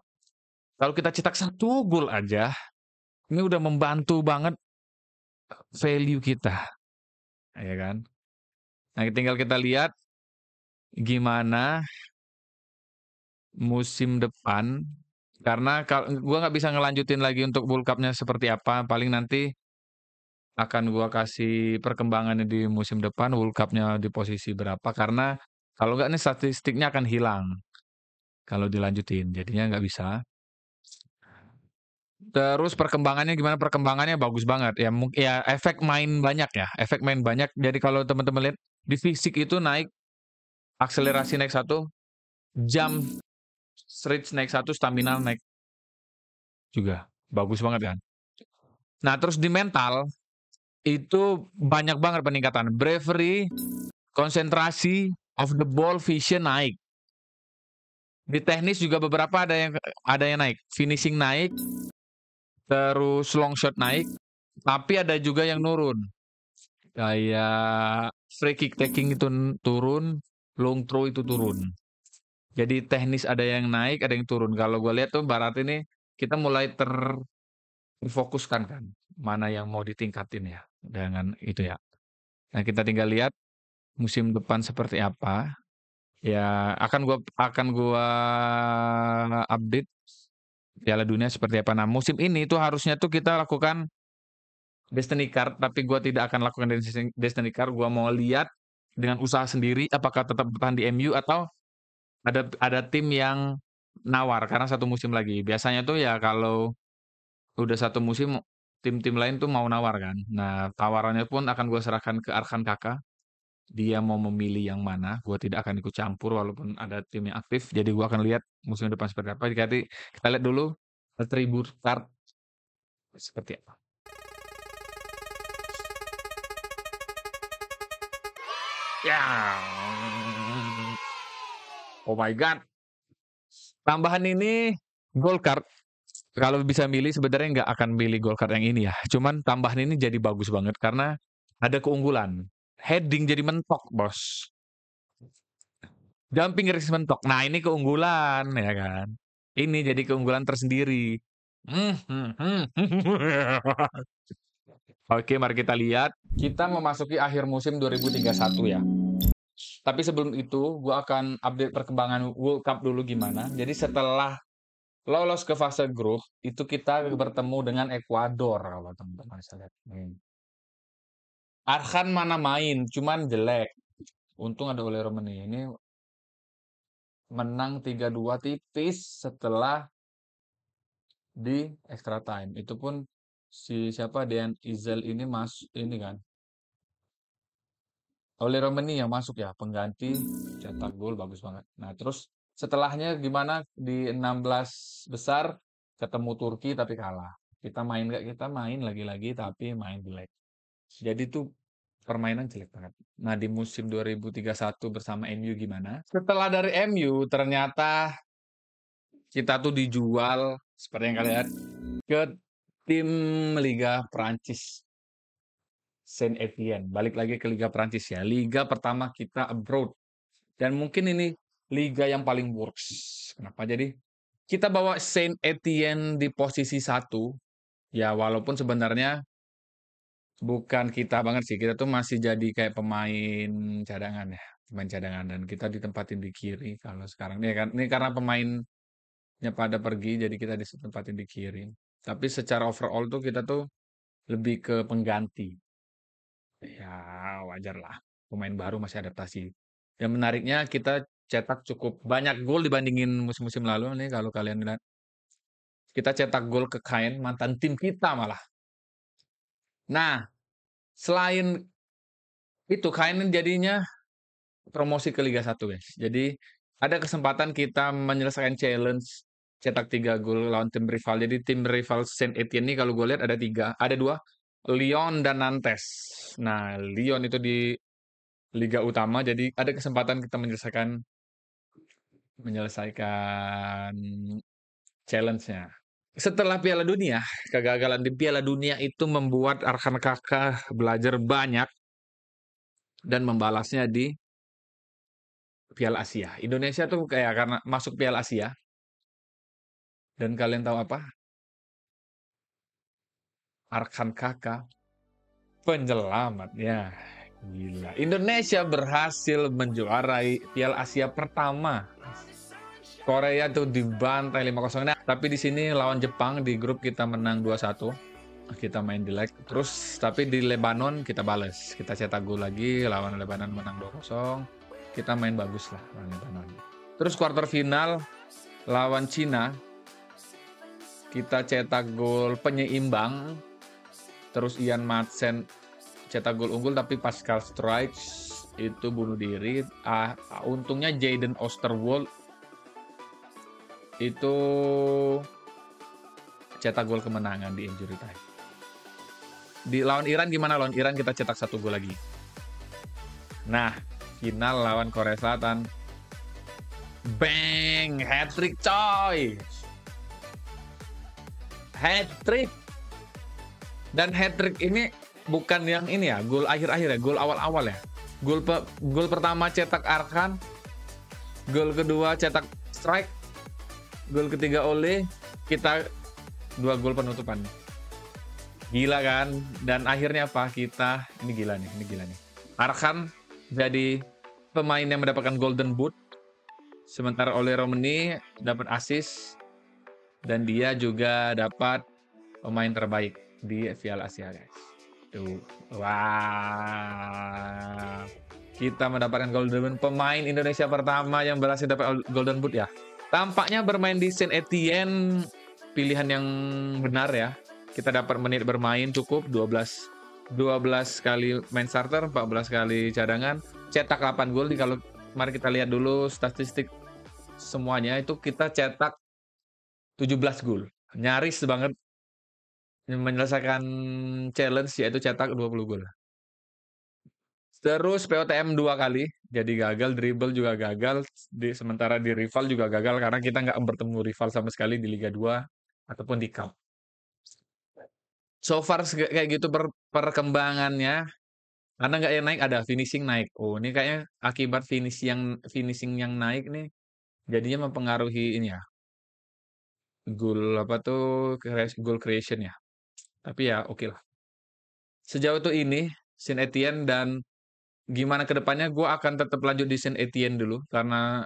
Kalau kita cetak satu gol aja, ini udah membantu banget value kita, ya kan? Nah, tinggal kita lihat gimana musim depan, karena kalau gue nggak bisa ngelanjutin lagi untuk World Cup-nya seperti apa, paling nanti akan gue kasih perkembangannya di musim depan, World Cup-nya di posisi berapa, karena kalau nggak nih statistiknya akan hilang kalau dilanjutin, jadinya nggak bisa. Terus perkembangannya gimana? Perkembangannya bagus banget ya. mungkin ya efek main banyak ya, efek main banyak. Jadi kalau teman-teman lihat di fisik itu naik akselerasi hmm. naik satu, jam stretch naik satu, stamina naik juga. Bagus banget kan? Nah terus di mental, itu banyak banget peningkatan. Bravery, konsentrasi, of the ball, vision naik. Di teknis juga beberapa ada yang ada yang naik, finishing naik, terus long shot naik, tapi ada juga yang nurun. Kayak free kick taking itu turun, long throw itu turun. Hmm. Jadi teknis ada yang naik, ada yang turun. Kalau gue lihat tuh Barat ini kita mulai terfokuskan kan, mana yang mau ditingkatin ya dengan itu ya. Nah kita tinggal lihat musim depan seperti apa. Ya akan gue akan gua update Piala Dunia seperti apa. Nah musim ini itu harusnya tuh kita lakukan Destiny Card, tapi gue tidak akan lakukan Destiny Card. Gue mau lihat dengan usaha sendiri apakah tetap bertahan di MU atau ada ada tim yang nawar karena satu musim lagi. Biasanya tuh ya kalau udah satu musim tim-tim lain tuh mau nawar kan. Nah, tawarannya pun akan gue serahkan ke Arkan Kakak. Dia mau memilih yang mana, gue tidak akan ikut campur walaupun ada tim yang aktif. Jadi gue akan lihat musim depan seperti apa. Jadi kita lihat dulu attribute start seperti apa. Ya. Oh my god. Tambahan ini gold Kalau bisa milih sebenarnya nggak akan milih gold yang ini ya. Cuman tambahan ini jadi bagus banget karena ada keunggulan. Heading jadi mentok, Bos. Jumping risk mentok. Nah, ini keunggulan ya kan. Ini jadi keunggulan tersendiri. Hmm, hmm, hmm, [LAUGHS] Oke, mari kita lihat. Kita memasuki akhir musim 2031 ya. Tapi sebelum itu, gue akan update perkembangan World Cup dulu gimana. Jadi setelah lolos ke fase grup, itu kita bertemu dengan Ekuador kalau teman-teman bisa lihat. Hmm. Arhan mana main, cuman jelek. Untung ada oleh Romani. Ini menang 3-2 tipis setelah di extra time. Itu pun si siapa Dean Izel ini masuk ini kan oleh Romani yang masuk ya pengganti cetak gol bagus banget. Nah terus setelahnya gimana di 16 besar ketemu Turki tapi kalah. Kita main nggak kita main lagi-lagi tapi main jelek. Jadi tuh permainan jelek banget. Nah di musim 2031 bersama MU gimana? Setelah dari MU ternyata kita tuh dijual seperti yang kalian lihat ke tim Liga Perancis Saint Etienne. Balik lagi ke Liga Perancis ya. Liga pertama kita abroad. Dan mungkin ini liga yang paling works. Kenapa? Jadi kita bawa Saint Etienne di posisi satu. Ya walaupun sebenarnya bukan kita banget sih. Kita tuh masih jadi kayak pemain cadangan ya. Pemain cadangan dan kita ditempatin di kiri kalau sekarang. Ini, kan, ini karena pemainnya pada pergi jadi kita ditempatin di kiri. Tapi secara overall tuh kita tuh lebih ke pengganti. Ya, wajar lah Pemain baru masih adaptasi. Dan menariknya kita cetak cukup banyak gol dibandingin musim-musim lalu nih kalau kalian lihat. Kita cetak gol ke Kain, mantan tim kita malah. Nah, selain itu Kain jadinya promosi ke Liga 1, guys. Jadi ada kesempatan kita menyelesaikan challenge cetak tiga gol lawan tim rival. Jadi tim rival Saint Etienne ini kalau gue lihat ada tiga, ada dua, Lyon dan Nantes. Nah, Lyon itu di liga utama, jadi ada kesempatan kita menyelesaikan menyelesaikan challenge-nya. Setelah Piala Dunia, kegagalan di Piala Dunia itu membuat Arkan Kakak belajar banyak dan membalasnya di Piala Asia. Indonesia tuh kayak karena masuk Piala Asia, dan kalian tahu apa? Arkan Kakak penyelamat ya. Gila. Indonesia berhasil menjuarai Piala Asia pertama. Korea tuh dibantai 5-0. Nah, tapi di sini lawan Jepang di grup kita menang 2-1. Kita main di leg. Terus tapi di Lebanon kita bales. Kita cetak gol lagi lawan Lebanon menang 2-0. Kita main bagus lah lawan Lebanon. Terus quarter final lawan Cina kita cetak gol penyeimbang terus Ian Madsen cetak gol unggul tapi Pascal Strikes itu bunuh diri ah, untungnya Jaden Osterwold itu cetak gol kemenangan di injury time di lawan Iran gimana lawan Iran kita cetak satu gol lagi nah final lawan Korea Selatan bang hat trick coy hat trick dan hat trick ini bukan yang ini ya gol akhir-akhir ya gol awal-awal ya gol pe gol pertama cetak Arkan gol kedua cetak strike gol ketiga oleh kita dua gol penutupan gila kan dan akhirnya apa kita ini gila nih ini gila nih Arkan jadi pemain yang mendapatkan golden boot sementara oleh Romani dapat assist dan dia juga dapat pemain terbaik di Fial Asia guys. Tuh, wah. Wow. Kita mendapatkan Golden Boot pemain Indonesia pertama yang berhasil dapat Golden Boot ya. Tampaknya bermain di Saint Etienne pilihan yang benar ya. Kita dapat menit bermain cukup 12 12 kali main starter, 14 kali cadangan, cetak 8 gol. Kalau mari kita lihat dulu statistik semuanya itu kita cetak 17 gol. Nyaris banget menyelesaikan challenge yaitu cetak 20 gol. Terus POTM dua kali, jadi gagal, dribble juga gagal, di, sementara di rival juga gagal karena kita nggak bertemu rival sama sekali di Liga 2 ataupun di Cup. So far kayak gitu per, perkembangannya, karena nggak yang naik ada finishing naik. Oh ini kayaknya akibat finish yang finishing yang naik nih, jadinya mempengaruhi ini ya goal apa tuh, goal creation ya. Tapi ya oke lah. Sejauh itu ini, Saint Etienne dan gimana kedepannya gue akan tetap lanjut di Saint Etienne dulu. Karena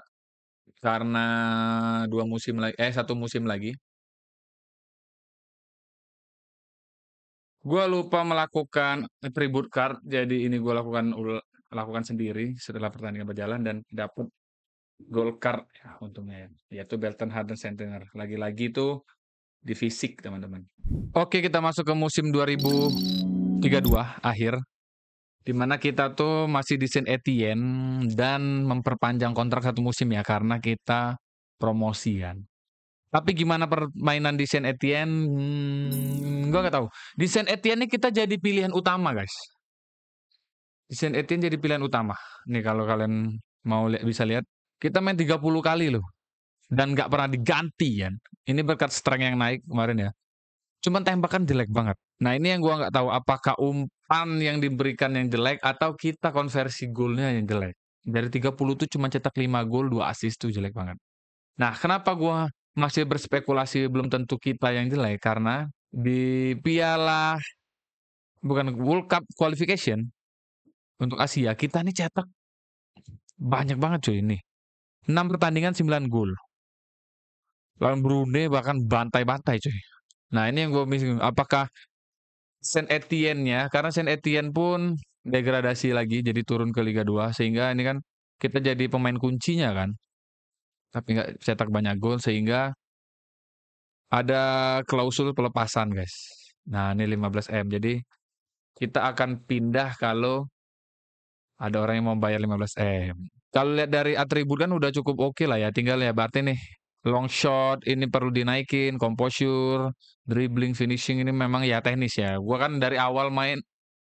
karena dua musim lagi, eh satu musim lagi. Gue lupa melakukan tribute card, jadi ini gue lakukan lakukan sendiri setelah pertandingan berjalan dan dapat Golkar ya untungnya ya. Yaitu Belton Harden Centener. Lagi-lagi itu di fisik teman-teman. Oke kita masuk ke musim 2032 akhir. Dimana kita tuh masih di Saint Etienne dan memperpanjang kontrak satu musim ya karena kita promosian. Tapi gimana permainan di Saint Etienne? Hmm, gua nggak tahu. Di Saint Etienne ini kita jadi pilihan utama guys. Di Saint Etienne jadi pilihan utama. Nih kalau kalian mau li bisa lihat kita main 30 kali loh. Dan nggak pernah diganti ya Ini berkat strength yang naik kemarin ya. Cuman tembakan jelek banget. Nah ini yang gua nggak tahu apakah umpan yang diberikan yang jelek atau kita konversi golnya yang jelek. Dari 30 tuh cuma cetak 5 gol, 2 assist tuh jelek banget. Nah kenapa gua masih berspekulasi belum tentu kita yang jelek karena di piala bukan World Cup qualification untuk Asia kita nih cetak banyak banget cuy ini 6 pertandingan 9 gol. Lawan Brunei bahkan bantai-bantai cuy. Nah ini yang gue miskin. Apakah Saint Etienne ya? Karena Saint Etienne pun degradasi lagi jadi turun ke Liga 2 sehingga ini kan kita jadi pemain kuncinya kan. Tapi nggak cetak banyak gol sehingga ada klausul pelepasan guys. Nah ini 15M jadi kita akan pindah kalau ada orang yang mau bayar 15M. Kalau lihat dari atribut kan udah cukup oke okay lah ya. Tinggal ya berarti nih long shot ini perlu dinaikin, composure, dribbling, finishing ini memang ya teknis ya. Gua kan dari awal main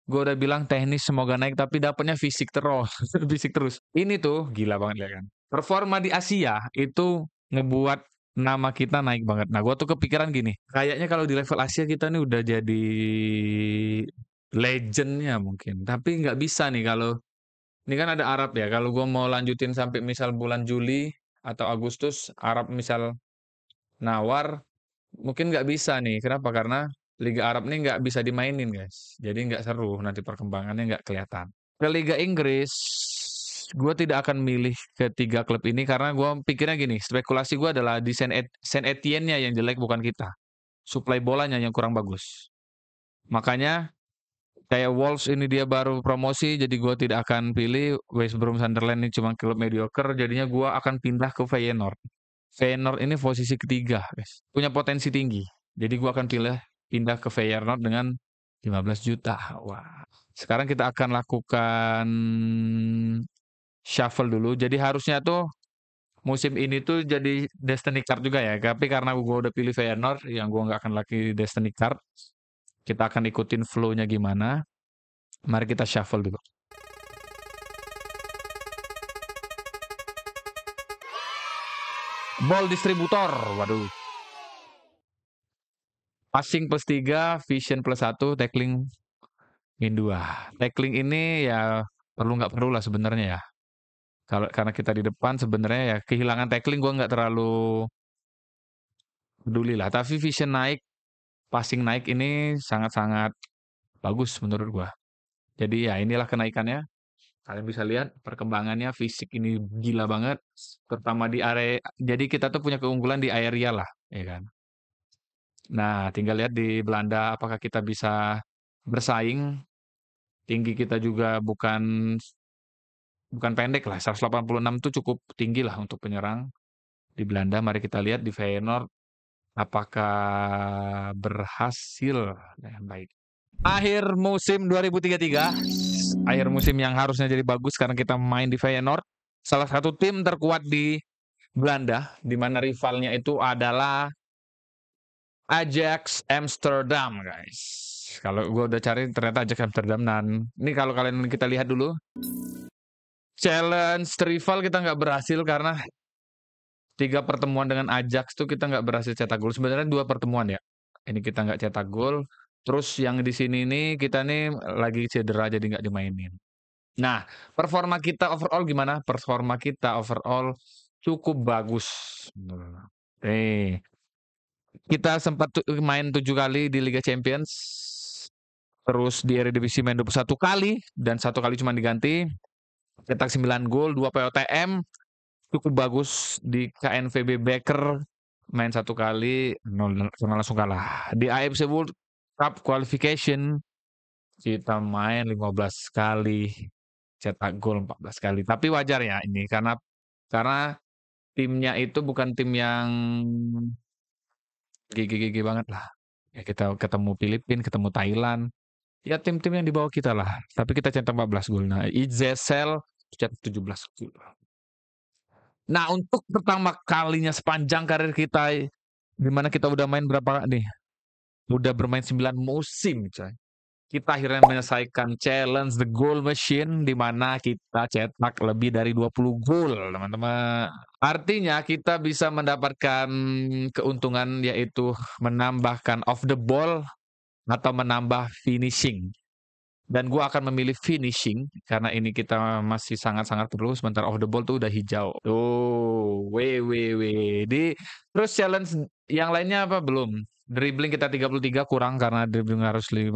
gua udah bilang teknis semoga naik tapi dapatnya fisik terus [LAUGHS] fisik terus ini tuh gila banget ya kan performa di Asia itu ngebuat nama kita naik banget nah gue tuh kepikiran gini kayaknya kalau di level Asia kita nih udah jadi legendnya mungkin tapi nggak bisa nih kalau ini kan ada Arab ya. Kalau gue mau lanjutin sampai misal bulan Juli atau Agustus, Arab misal nawar, mungkin nggak bisa nih. Kenapa? Karena Liga Arab ini nggak bisa dimainin guys. Jadi nggak seru nanti perkembangannya nggak kelihatan. Ke Liga Inggris, gue tidak akan milih ketiga klub ini karena gue pikirnya gini, spekulasi gue adalah di Saint, Etienne-nya yang jelek bukan kita. Supply bolanya yang kurang bagus. Makanya kayak Wolves ini dia baru promosi jadi gue tidak akan pilih West Brom Sunderland ini cuma klub mediocre jadinya gue akan pindah ke Feyenoord Feyenoord ini posisi ketiga guys punya potensi tinggi jadi gue akan pilih pindah ke Feyenoord dengan 15 juta wah sekarang kita akan lakukan shuffle dulu jadi harusnya tuh musim ini tuh jadi destiny card juga ya tapi karena gue udah pilih Feyenoord yang gue nggak akan lagi destiny card kita akan ikutin flow-nya gimana. Mari kita shuffle dulu. Ball distributor, waduh. Passing plus 3, vision plus 1, tackling min 2. Tackling ini ya perlu nggak perlu lah sebenarnya ya. Kalau karena kita di depan sebenarnya ya kehilangan tackling gue nggak terlalu peduli lah. Tapi vision naik passing naik ini sangat-sangat bagus menurut gua. Jadi ya inilah kenaikannya. Kalian bisa lihat perkembangannya fisik ini gila banget terutama di area jadi kita tuh punya keunggulan di area lah, ya kan. Nah, tinggal lihat di Belanda apakah kita bisa bersaing. Tinggi kita juga bukan bukan pendek lah, 186 itu cukup tinggi lah untuk penyerang di Belanda. Mari kita lihat di Feyenoord Apakah berhasil? Nah, baik. Akhir musim 2033, akhir musim yang harusnya jadi bagus karena kita main di Feyenoord, salah satu tim terkuat di Belanda, di mana rivalnya itu adalah Ajax Amsterdam, guys. Kalau gue udah cari ternyata Ajax Amsterdam dan nah, ini kalau kalian kita lihat dulu challenge rival kita nggak berhasil karena tiga pertemuan dengan Ajax tuh kita nggak berhasil cetak gol. Sebenarnya dua pertemuan ya. Ini kita nggak cetak gol. Terus yang di sini ini kita nih lagi cedera jadi nggak dimainin. Nah, performa kita overall gimana? Performa kita overall cukup bagus. Eh, kita sempat main tujuh kali di Liga Champions, terus di Eredivisie main 21 kali dan satu kali cuma diganti. Cetak 9 gol, 2 POTM, cukup bagus di KNVB Baker main satu kali nol, langsung kalah di AFC World Cup qualification kita main 15 kali cetak gol 14 kali tapi wajar ya ini karena karena timnya itu bukan tim yang gigi-gigi banget lah ya kita ketemu Filipina ketemu Thailand ya tim-tim yang dibawa kita lah tapi kita cetak 14 gol nah Izel cetak 17 gol Nah untuk pertama kalinya sepanjang karir kita, dimana kita udah main berapa nih? Udah bermain 9 musim coy. Kita akhirnya menyelesaikan challenge The Goal Machine di mana kita cetak lebih dari 20 gol, teman-teman. Artinya kita bisa mendapatkan keuntungan yaitu menambahkan off the ball atau menambah finishing dan gue akan memilih finishing karena ini kita masih sangat-sangat perlu sebentar off the ball tuh udah hijau Oh, we we we di terus challenge yang lainnya apa belum dribbling kita 33 kurang karena dribbling harus 50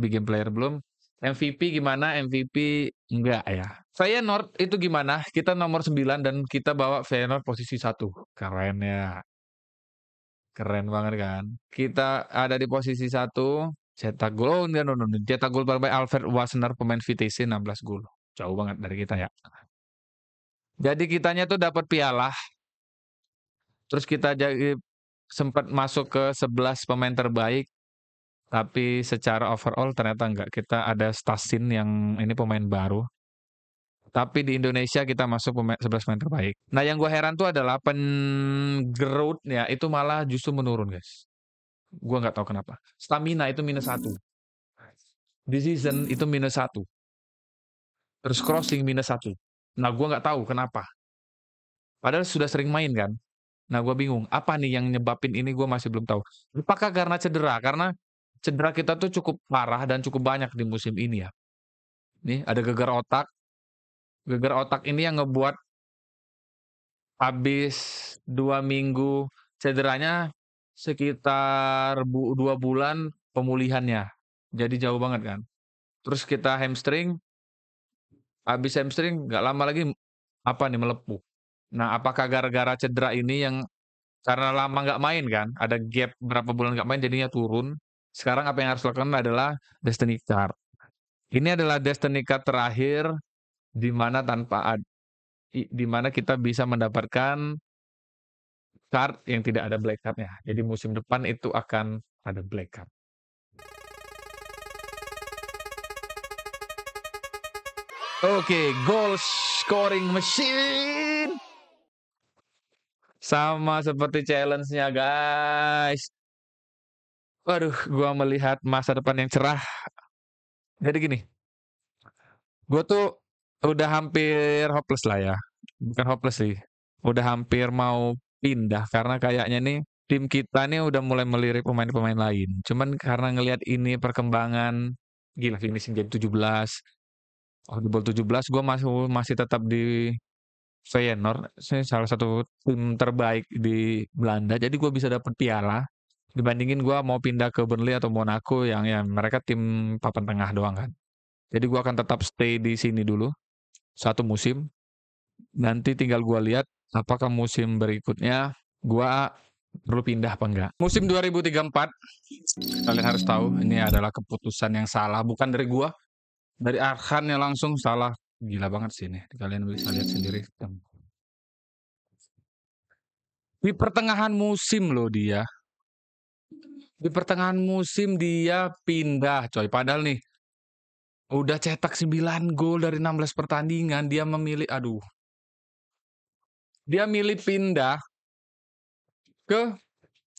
bikin player belum MVP gimana MVP enggak ya saya North itu gimana kita nomor 9 dan kita bawa Feyenoord posisi satu keren ya keren banget kan kita ada di posisi satu Cetak gol, oh enggak, no, no, no. cetak gol by Alfred Wasner pemain VTC 16 gol. Jauh banget dari kita ya. Jadi kitanya tuh dapat piala. Terus kita jadi eh, sempat masuk ke 11 pemain terbaik. Tapi secara overall ternyata enggak. Kita ada Stasin yang ini pemain baru. Tapi di Indonesia kita masuk pemain, 11 pemain terbaik. Nah yang gue heran tuh adalah pen growth ya itu malah justru menurun guys gue nggak tahu kenapa. Stamina itu minus satu. Decision itu minus satu. Terus crossing minus satu. Nah, gue nggak tahu kenapa. Padahal sudah sering main kan. Nah, gue bingung. Apa nih yang nyebabin ini gue masih belum tahu. Apakah karena cedera? Karena cedera kita tuh cukup parah dan cukup banyak di musim ini ya. Nih, ada gegar otak. Gegar otak ini yang ngebuat habis dua minggu cederanya sekitar bu, dua bulan pemulihannya. Jadi jauh banget kan. Terus kita hamstring, habis hamstring nggak lama lagi apa nih melepuh. Nah, apakah gara-gara cedera ini yang karena lama nggak main kan, ada gap berapa bulan nggak main jadinya turun. Sekarang apa yang harus dilakukan adalah Destiny Card. Ini adalah Destiny Card terakhir di mana tanpa di mana kita bisa mendapatkan card yang tidak ada black cardnya. Jadi musim depan itu akan ada black card. Oke, okay, goal scoring machine. Sama seperti challenge-nya, guys. Waduh, gua melihat masa depan yang cerah. Jadi gini, gue tuh udah hampir hopeless lah ya. Bukan hopeless sih. Udah hampir mau pindah karena kayaknya nih tim kita nih udah mulai melirik pemain-pemain lain. Cuman karena ngelihat ini perkembangan gila finishing game 17. Oh, di 17 gue masih masih tetap di Feyenoord, saya salah satu tim terbaik di Belanda. Jadi gue bisa dapat piala dibandingin gue mau pindah ke Burnley atau Monaco yang ya mereka tim papan tengah doang kan. Jadi gue akan tetap stay di sini dulu satu musim. Nanti tinggal gue lihat apakah musim berikutnya gua perlu pindah apa enggak. Musim 2034, kalian harus tahu ini adalah keputusan yang salah, bukan dari gua, dari Arhan yang langsung salah. Gila banget sih ini, kalian bisa lihat sendiri. Di pertengahan musim loh dia. Di pertengahan musim dia pindah coy. Padahal nih, udah cetak 9 gol dari 16 pertandingan, dia memilih, aduh dia milih pindah ke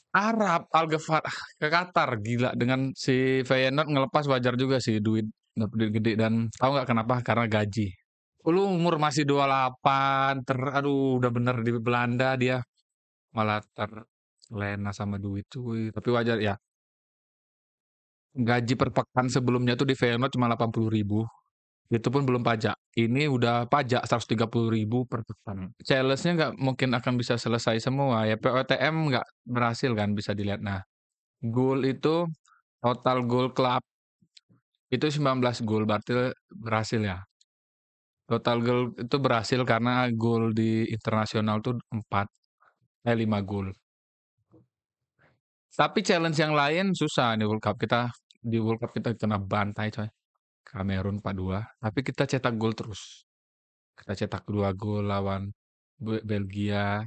Arab Al Ghafar ah, ke Qatar gila dengan si Feyenoord ngelepas wajar juga sih duit duit gede dan tahu nggak kenapa karena gaji lu umur masih 28 ter aduh udah bener di Belanda dia malah terlena sama duit cuy tapi wajar ya gaji per pekan sebelumnya tuh di Feyenoord cuma 80 ribu itu pun belum pajak. Ini udah pajak 130 ribu per Challenge-nya nggak mungkin akan bisa selesai semua. Ya POTM nggak berhasil kan bisa dilihat. Nah, goal itu total goal club itu 19 goal berarti berhasil ya. Total goal itu berhasil karena goal di internasional itu 4 eh 5 goal. Tapi challenge yang lain susah nih. World Cup. Kita di World Cup kita kena bantai coy. Kamerun 4-2, tapi kita cetak gol terus. Kita cetak 2 gol lawan Belgia,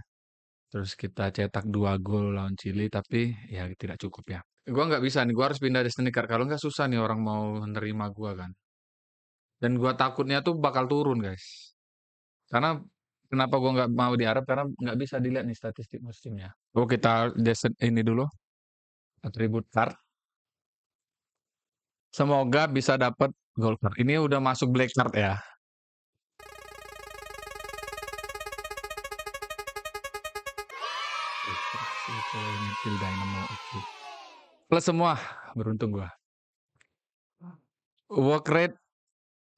terus kita cetak 2 gol lawan Chili, tapi ya tidak cukup ya. Gue nggak bisa nih, Gue harus pindah dari card. kalau nggak susah nih orang mau menerima gue kan. Dan gue takutnya tuh bakal turun guys. Karena kenapa gue nggak mau di Arab, karena nggak bisa dilihat nih statistik musimnya. Oh kita ini dulu, atribut card. Semoga bisa dapet gold card. ini udah masuk black card ya? Plus semua, beruntung gua. Work rate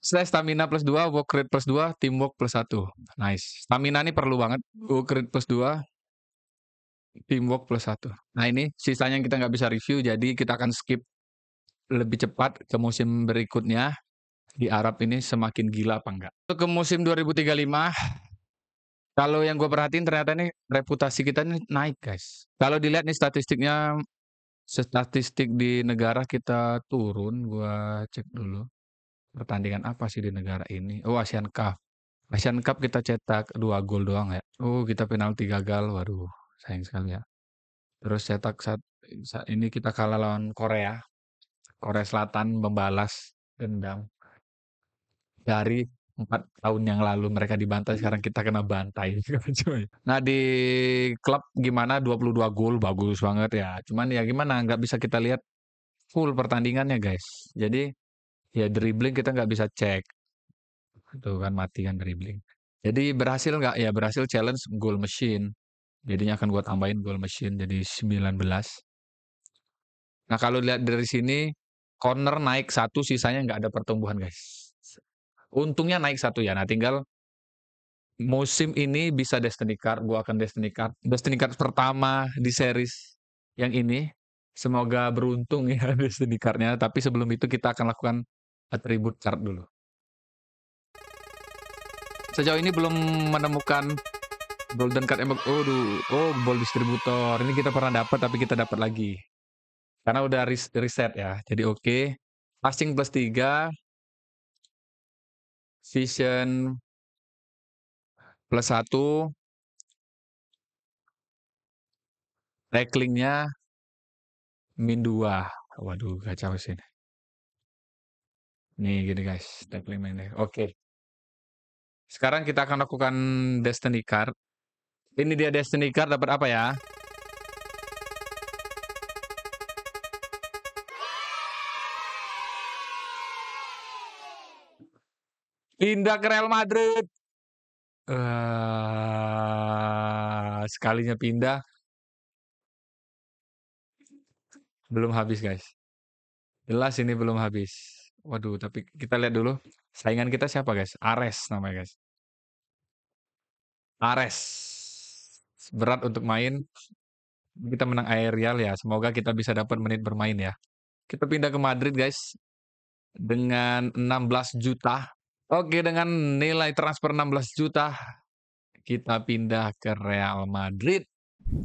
slash stamina plus 2, work rate plus 2, teamwork plus 1. Nice. Stamina ini perlu banget. Work rate plus 2, teamwork plus 1. Nah ini sisanya kita nggak bisa review, jadi kita akan skip lebih cepat ke musim berikutnya di Arab ini semakin gila apa enggak. Untuk ke musim 2035, kalau yang gue perhatiin ternyata ini reputasi kita ini naik guys. Kalau dilihat nih statistiknya, statistik di negara kita turun, gue cek dulu. Pertandingan apa sih di negara ini? Oh Asian Cup. Asian Cup kita cetak dua gol doang ya. Oh kita penalti gagal, waduh sayang sekali ya. Terus cetak saat, saat ini kita kalah lawan Korea. Korea Selatan membalas dendam dari empat tahun yang lalu mereka dibantai sekarang kita kena bantai [LAUGHS] nah di klub gimana 22 gol bagus banget ya cuman ya gimana nggak bisa kita lihat full pertandingannya guys jadi ya dribbling kita nggak bisa cek tuh kan mati kan dribbling jadi berhasil nggak ya berhasil challenge goal machine jadinya akan gua tambahin goal machine jadi 19 nah kalau lihat dari sini corner naik satu, sisanya nggak ada pertumbuhan guys. Untungnya naik satu ya. Nah tinggal musim ini bisa Destiny Card, gua akan Destiny Card. Destiny Card pertama di series yang ini. Semoga beruntung ya [LAUGHS] Destiny Card-nya. Tapi sebelum itu kita akan lakukan atribut card dulu. Sejauh ini belum menemukan golden card emang. Oh, oh, ball distributor. Ini kita pernah dapat tapi kita dapat lagi. Karena udah reset ya. Jadi oke. Passing plus 3. Vision plus 1. Tacklingnya min 2. Waduh, kacau sih Nih gini guys, tackling min Oke. Sekarang kita akan lakukan destiny card. Ini dia destiny card dapat apa ya? Pindah ke Real Madrid. Uh, sekalinya pindah. Belum habis, guys. Jelas ini belum habis. Waduh, tapi kita lihat dulu. Saingan kita siapa, guys? Ares namanya, guys. Ares. Berat untuk main. Kita menang aerial ya. Semoga kita bisa dapat menit bermain ya. Kita pindah ke Madrid, guys. Dengan 16 juta Oke, dengan nilai transfer 16 juta, kita pindah ke Real Madrid.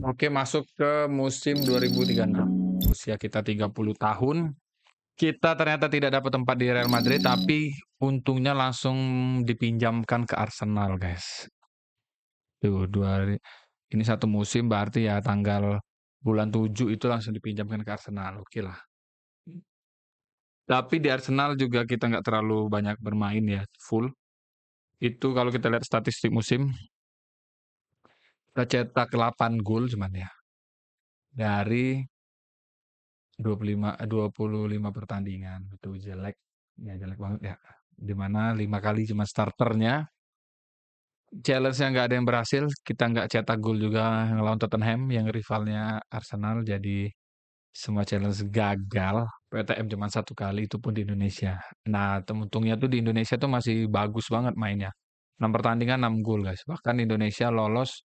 Oke, masuk ke musim 2036. Usia kita 30 tahun. Kita ternyata tidak dapat tempat di Real Madrid, tapi untungnya langsung dipinjamkan ke Arsenal, guys. Tuh, dua hari. Ini satu musim berarti ya tanggal bulan 7 itu langsung dipinjamkan ke Arsenal. Oke lah. Tapi di Arsenal juga kita nggak terlalu banyak bermain ya full. Itu kalau kita lihat statistik musim kita cetak 8 gol cuman ya. Dari 25 25 eh, pertandingan itu jelek ya jelek banget ya. Dimana 5 kali cuma starternya. Challenge yang nggak ada yang berhasil, kita nggak cetak gol juga ngelawan Tottenham yang rivalnya Arsenal jadi semua challenge gagal PTM cuma satu kali itu pun di Indonesia. Nah, untungnya tuh di Indonesia tuh masih bagus banget mainnya. 6 pertandingan 6 gol guys. Bahkan Indonesia lolos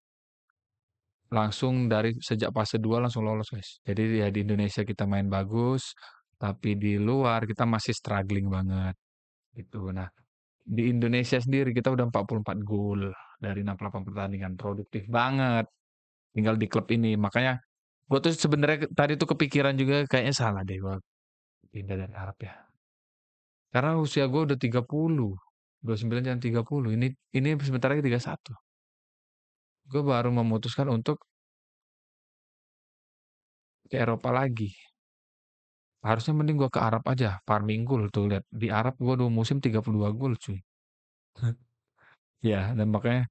langsung dari sejak fase 2 langsung lolos guys. Jadi ya di Indonesia kita main bagus, tapi di luar kita masih struggling banget. Gitu. Nah, di Indonesia sendiri kita udah 44 gol dari 68 pertandingan. Produktif banget. Tinggal di klub ini. Makanya gue tuh sebenarnya tadi tuh kepikiran juga kayaknya salah deh gue pindah dari Arab ya. Karena usia gue udah 30. 29 jangan 30. Ini ini sebentar lagi 31. Gue baru memutuskan untuk ke Eropa lagi. Harusnya mending gue ke Arab aja, farming goal tuh lihat. Di Arab gue dua musim 32 gol cuy. [LAUGHS] ya, dan makanya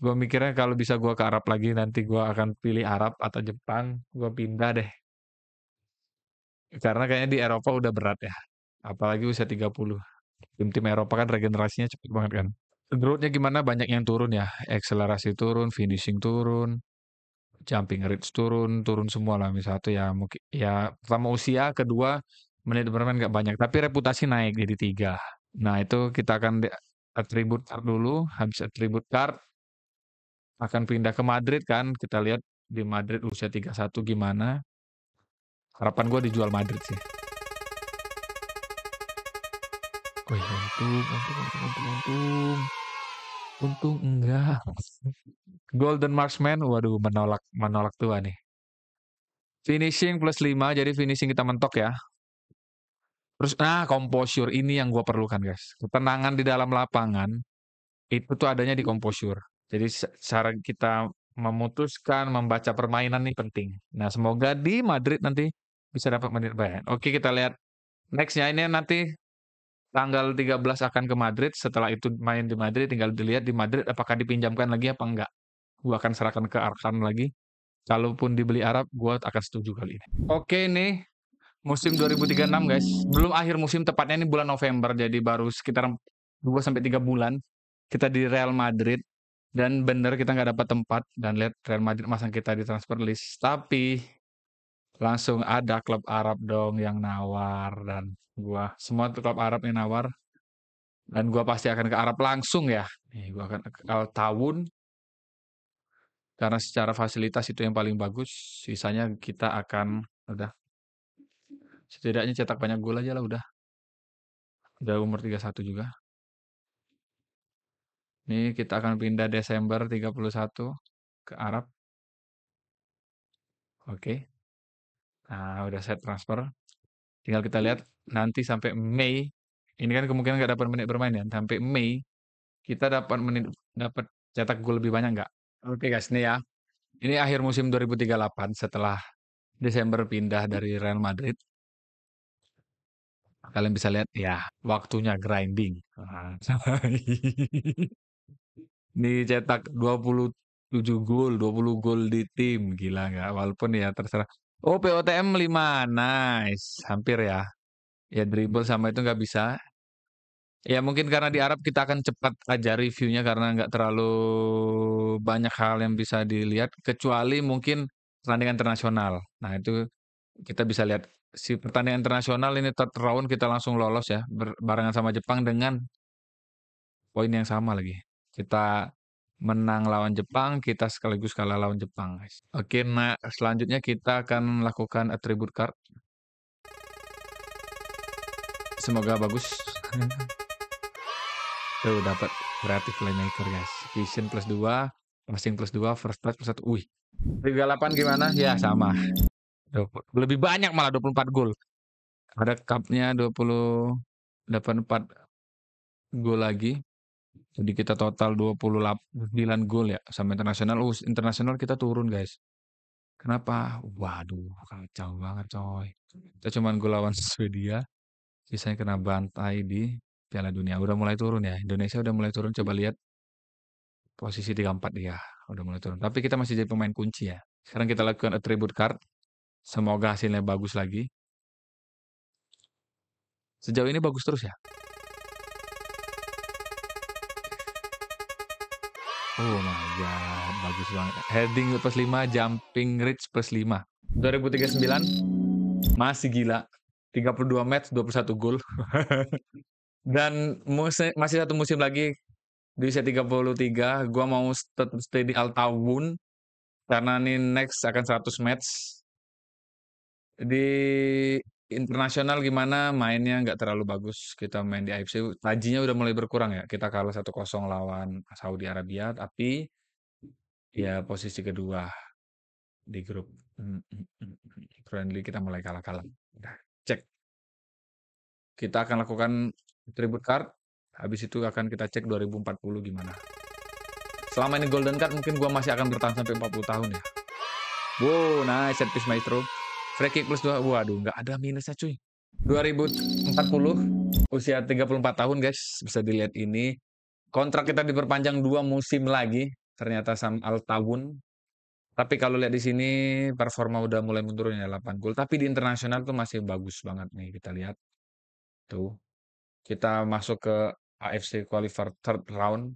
gue mikirnya kalau bisa gue ke Arab lagi nanti gue akan pilih Arab atau Jepang, gue pindah deh karena kayaknya di Eropa udah berat ya. Apalagi usia 30. Tim-tim Eropa kan regenerasinya cepet banget kan. growth gimana? Banyak yang turun ya. Akselerasi turun, finishing turun, jumping rate turun, turun semua lah. Misalnya satu ya mungkin ya pertama usia, kedua menit bermain nggak banyak, tapi reputasi naik jadi tiga. Nah itu kita akan atribut card dulu, habis atribut card akan pindah ke Madrid kan, kita lihat di Madrid usia 31 gimana, harapan gue dijual Madrid sih Gue untung, untung, untung, untung, untung. Untung enggak. [LAUGHS] Golden Marksman, waduh menolak menolak tua nih. Finishing plus 5, jadi finishing kita mentok ya. Terus, nah komposure ini yang gue perlukan guys. Ketenangan di dalam lapangan, itu tuh adanya di komposure. Jadi cara kita memutuskan, membaca permainan ini penting. Nah semoga di Madrid nanti bisa dapat Mirbayan. Oke, kita lihat nextnya ini nanti tanggal 13 akan ke Madrid. Setelah itu main di Madrid, tinggal dilihat di Madrid apakah dipinjamkan lagi apa enggak. Gua akan serahkan ke Arkan lagi. Kalaupun dibeli Arab, gua akan setuju kali ini. Oke nih, musim 2036 guys. Belum akhir musim, tepatnya ini bulan November. Jadi baru sekitar 2-3 bulan kita di Real Madrid. Dan bener kita nggak dapat tempat. Dan lihat Real Madrid masang kita di transfer list. Tapi Langsung ada klub Arab dong yang nawar dan gua semua tuh klub Arab yang nawar dan gua pasti akan ke Arab langsung ya. Nih, gua akan ke Al karena secara fasilitas itu yang paling bagus. Sisanya kita akan udah setidaknya cetak banyak gol aja lah udah. Udah umur 31 juga. Ini kita akan pindah Desember 31 ke Arab. Oke. Okay. Nah, udah saya transfer. Tinggal kita hmm. lihat nanti sampai Mei. Ini kan kemungkinan nggak dapat menit bermain ya. Sampai Mei kita dapat menit dapat cetak gol lebih banyak nggak? Oke okay, guys, ini ya. Ini akhir musim 2038 setelah Desember pindah dari Real Madrid. Kalian bisa lihat ya, waktunya grinding. Ah, [LAUGHS] ini cetak 27 gol, 20 gol di tim, gila nggak? Walaupun ya terserah. Oh, POTM 5. Nice. Hampir ya. Ya, dribble sama itu nggak bisa. Ya, mungkin karena di Arab kita akan cepat aja reviewnya karena nggak terlalu banyak hal yang bisa dilihat. Kecuali mungkin pertandingan internasional. Nah, itu kita bisa lihat si pertandingan internasional ini third round kita langsung lolos ya. Barengan sama Jepang dengan poin yang sama lagi. Kita menang lawan Jepang, kita sekaligus kalah lawan Jepang, guys. Oke, nah selanjutnya kita akan melakukan atribut card. Semoga bagus. [LAUGHS] Tuh, dapat kreatif playmaker, guys. Vision plus 2, passing plus 2, first touch plus 1. Wih, 38 gimana? Ya, sama. Lebih banyak malah 24 gol. Ada cupnya 20, dapat 4 gol lagi. Jadi kita total 29 gol ya sama internasional. Uh, internasional kita turun guys. Kenapa? Waduh, kacau banget coy. Kita cuman gol lawan [LAUGHS] Swedia. Sisanya kena bantai di Piala Dunia. Udah mulai turun ya. Indonesia udah mulai turun. Coba lihat posisi 34 dia. Udah mulai turun. Tapi kita masih jadi pemain kunci ya. Sekarang kita lakukan attribute card. Semoga hasilnya bagus lagi. Sejauh ini bagus terus ya. Oh my god, bagus banget. Heading plus 5, jumping reach plus 5. 2039 masih gila. 32 match, 21 gol. [LAUGHS] Dan masih satu musim lagi di usia 33, gua mau tetap stay di Altawun karena ini next akan 100 match. Di internasional gimana mainnya nggak terlalu bagus kita main di AFC tajinya udah mulai berkurang ya kita kalah 1-0 lawan Saudi Arabia tapi ya posisi kedua di grup friendly kita mulai kalah-kalah cek kita akan lakukan tribute card habis itu akan kita cek 2040 gimana selama ini golden card mungkin gua masih akan bertahan sampai 40 tahun ya wow nice set piece maestro Free kick plus 2. Waduh, nggak ada minusnya cuy. 2040, usia 34 tahun guys. Bisa dilihat ini. Kontrak kita diperpanjang dua musim lagi. Ternyata Sam tahun. Tapi kalau lihat di sini performa udah mulai menurun ya 8 gol. Tapi di internasional tuh masih bagus banget nih kita lihat. Tuh. Kita masuk ke AFC Qualifier third round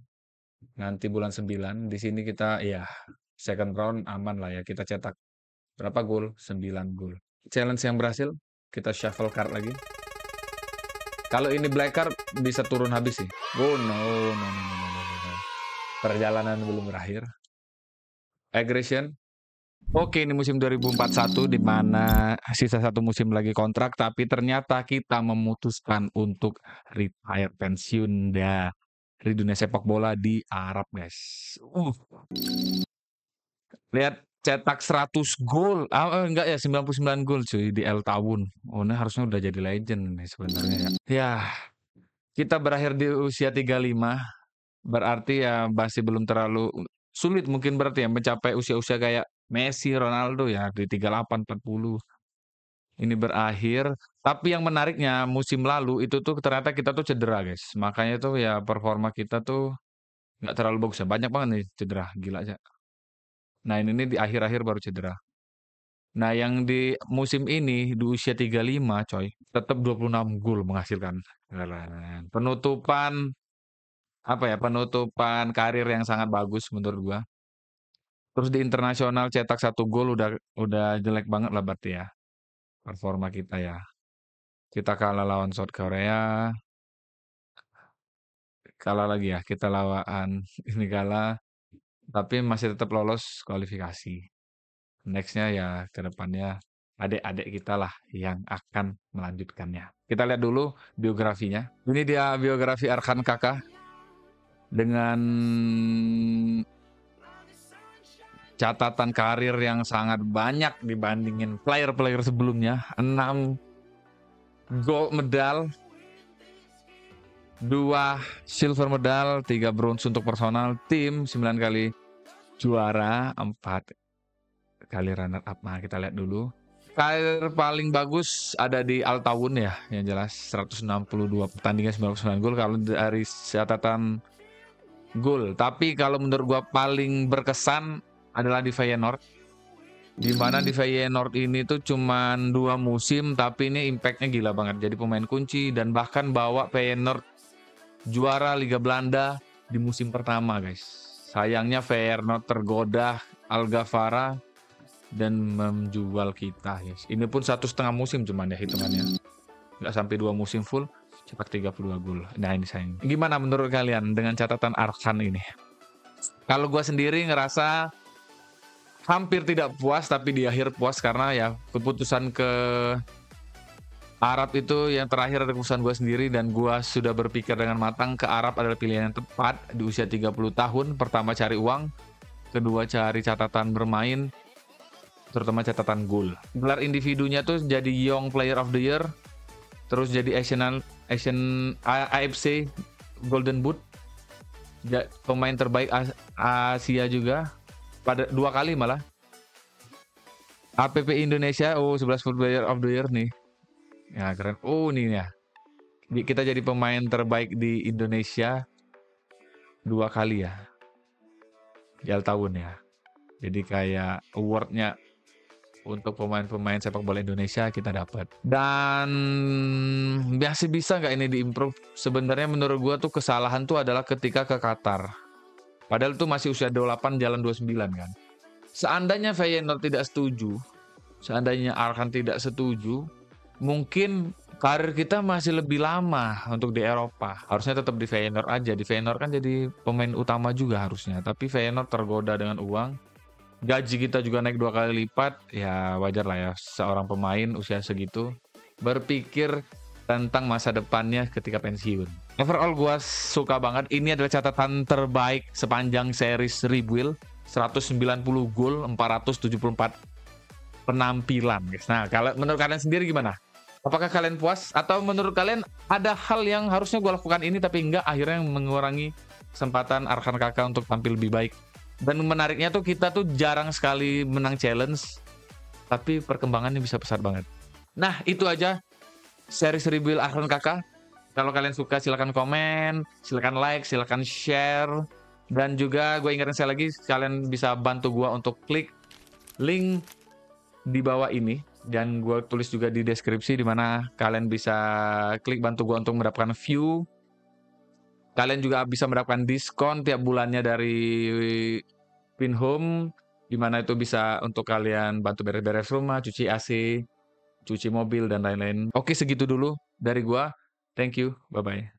nanti bulan 9. Di sini kita ya second round aman lah ya kita cetak Berapa gol? 9 gol. Challenge yang berhasil, kita shuffle card lagi. Kalau ini black card, bisa turun habis sih. Oh no, no, no, no, no, no. no, no. Perjalanan belum berakhir. Aggression. Oke, ini musim 2041 di mana sisa satu musim lagi kontrak, tapi ternyata kita memutuskan untuk retire pensiun dah dari dunia sepak bola di Arab, guys. Uh. Lihat cetak 100 gol. Ah, eh, enggak ya 99 gol cuy di El tahun. Oh, ini harusnya udah jadi legend nih sebenarnya ya. Ya. Kita berakhir di usia 35 berarti ya masih belum terlalu sulit mungkin berarti ya mencapai usia-usia kayak Messi, Ronaldo ya di 38 40. Ini berakhir, tapi yang menariknya musim lalu itu tuh ternyata kita tuh cedera, guys. Makanya tuh ya performa kita tuh nggak terlalu bagus ya. Banyak banget nih cedera, gila aja. Nah, ini ini di akhir-akhir baru cedera. Nah, yang di musim ini di usia 35 coy, tetap 26 gol menghasilkan. Penutupan apa ya? Penutupan karir yang sangat bagus menurut gua. Terus di internasional cetak satu gol udah udah jelek banget lah berarti ya. Performa kita ya. Kita kalah lawan South Korea. Kalah lagi ya, kita lawan ini kalah tapi masih tetap lolos kualifikasi. Nextnya ya ke depannya adik-adik kita lah yang akan melanjutkannya. Kita lihat dulu biografinya. Ini dia biografi Arkan Kakak dengan catatan karir yang sangat banyak dibandingin player-player sebelumnya. 6 gold medal, 2 silver medal, 3 bronze untuk personal, tim 9 kali juara empat kali runner up. Nah, kita lihat dulu. Karir paling bagus ada di Altawun ya, yang jelas 162 pertandingan 99 gol kalau dari catatan gol. Tapi kalau menurut gua paling berkesan adalah di Feyenoord. Di mana hmm. di Feyenoord ini tuh cuman dua musim tapi ini impactnya gila banget. Jadi pemain kunci dan bahkan bawa Feyenoord juara Liga Belanda di musim pertama, guys Sayangnya Verno tergoda Al dan menjual kita. Yes. Ini pun satu setengah musim cuman ya hitungannya. Nggak sampai dua musim full, cepat 32 gol. Nah ini sayang. Gimana menurut kalian dengan catatan Arkan ini? Kalau gue sendiri ngerasa hampir tidak puas tapi di akhir puas karena ya keputusan ke Arab itu yang terakhir ada keputusan gue sendiri dan gue sudah berpikir dengan matang ke Arab adalah pilihan yang tepat di usia 30 tahun. Pertama cari uang, kedua cari catatan bermain, terutama catatan gol. Gelar individunya tuh jadi Young Player of the Year, terus jadi Asian Asian AFC Golden Boot, pemain terbaik Asia juga pada dua kali malah. APP Indonesia, oh 11 Player of the Year nih Ya keren. Oh ini ya. Kita jadi pemain terbaik di Indonesia dua kali ya. Di tahun ya. Jadi kayak awardnya untuk pemain-pemain sepak bola Indonesia kita dapat. Dan biasa bisa nggak ini diimprove? Sebenarnya menurut gua tuh kesalahan tuh adalah ketika ke Qatar. Padahal tuh masih usia 28 jalan 29 kan. Seandainya Feyenoord tidak setuju, seandainya Arkan tidak setuju, mungkin karir kita masih lebih lama untuk di Eropa. Harusnya tetap di Feyenoord aja. Di Feyenoord kan jadi pemain utama juga harusnya. Tapi Feyenoord tergoda dengan uang. Gaji kita juga naik dua kali lipat. Ya wajar lah ya seorang pemain usia segitu berpikir tentang masa depannya ketika pensiun. Overall gue suka banget. Ini adalah catatan terbaik sepanjang series Rebuild. 190 gol, 474 penampilan Nah kalau menurut kalian sendiri gimana? Apakah kalian puas atau menurut kalian ada hal yang harusnya gue lakukan ini tapi enggak akhirnya mengurangi kesempatan Arhan Kakak untuk tampil lebih baik. Dan menariknya tuh kita tuh jarang sekali menang challenge tapi perkembangannya bisa besar banget. Nah, itu aja seri seribil Arhan Kakak. Kalau kalian suka silahkan komen, silahkan like, silahkan share. Dan juga gue ingetin saya lagi, kalian bisa bantu gue untuk klik link di bawah ini dan gue tulis juga di deskripsi dimana kalian bisa klik bantu gue untuk mendapatkan view kalian juga bisa mendapatkan diskon tiap bulannya dari Pin home dimana itu bisa untuk kalian bantu beres-beres rumah cuci AC cuci mobil dan lain-lain oke segitu dulu dari gue thank you bye bye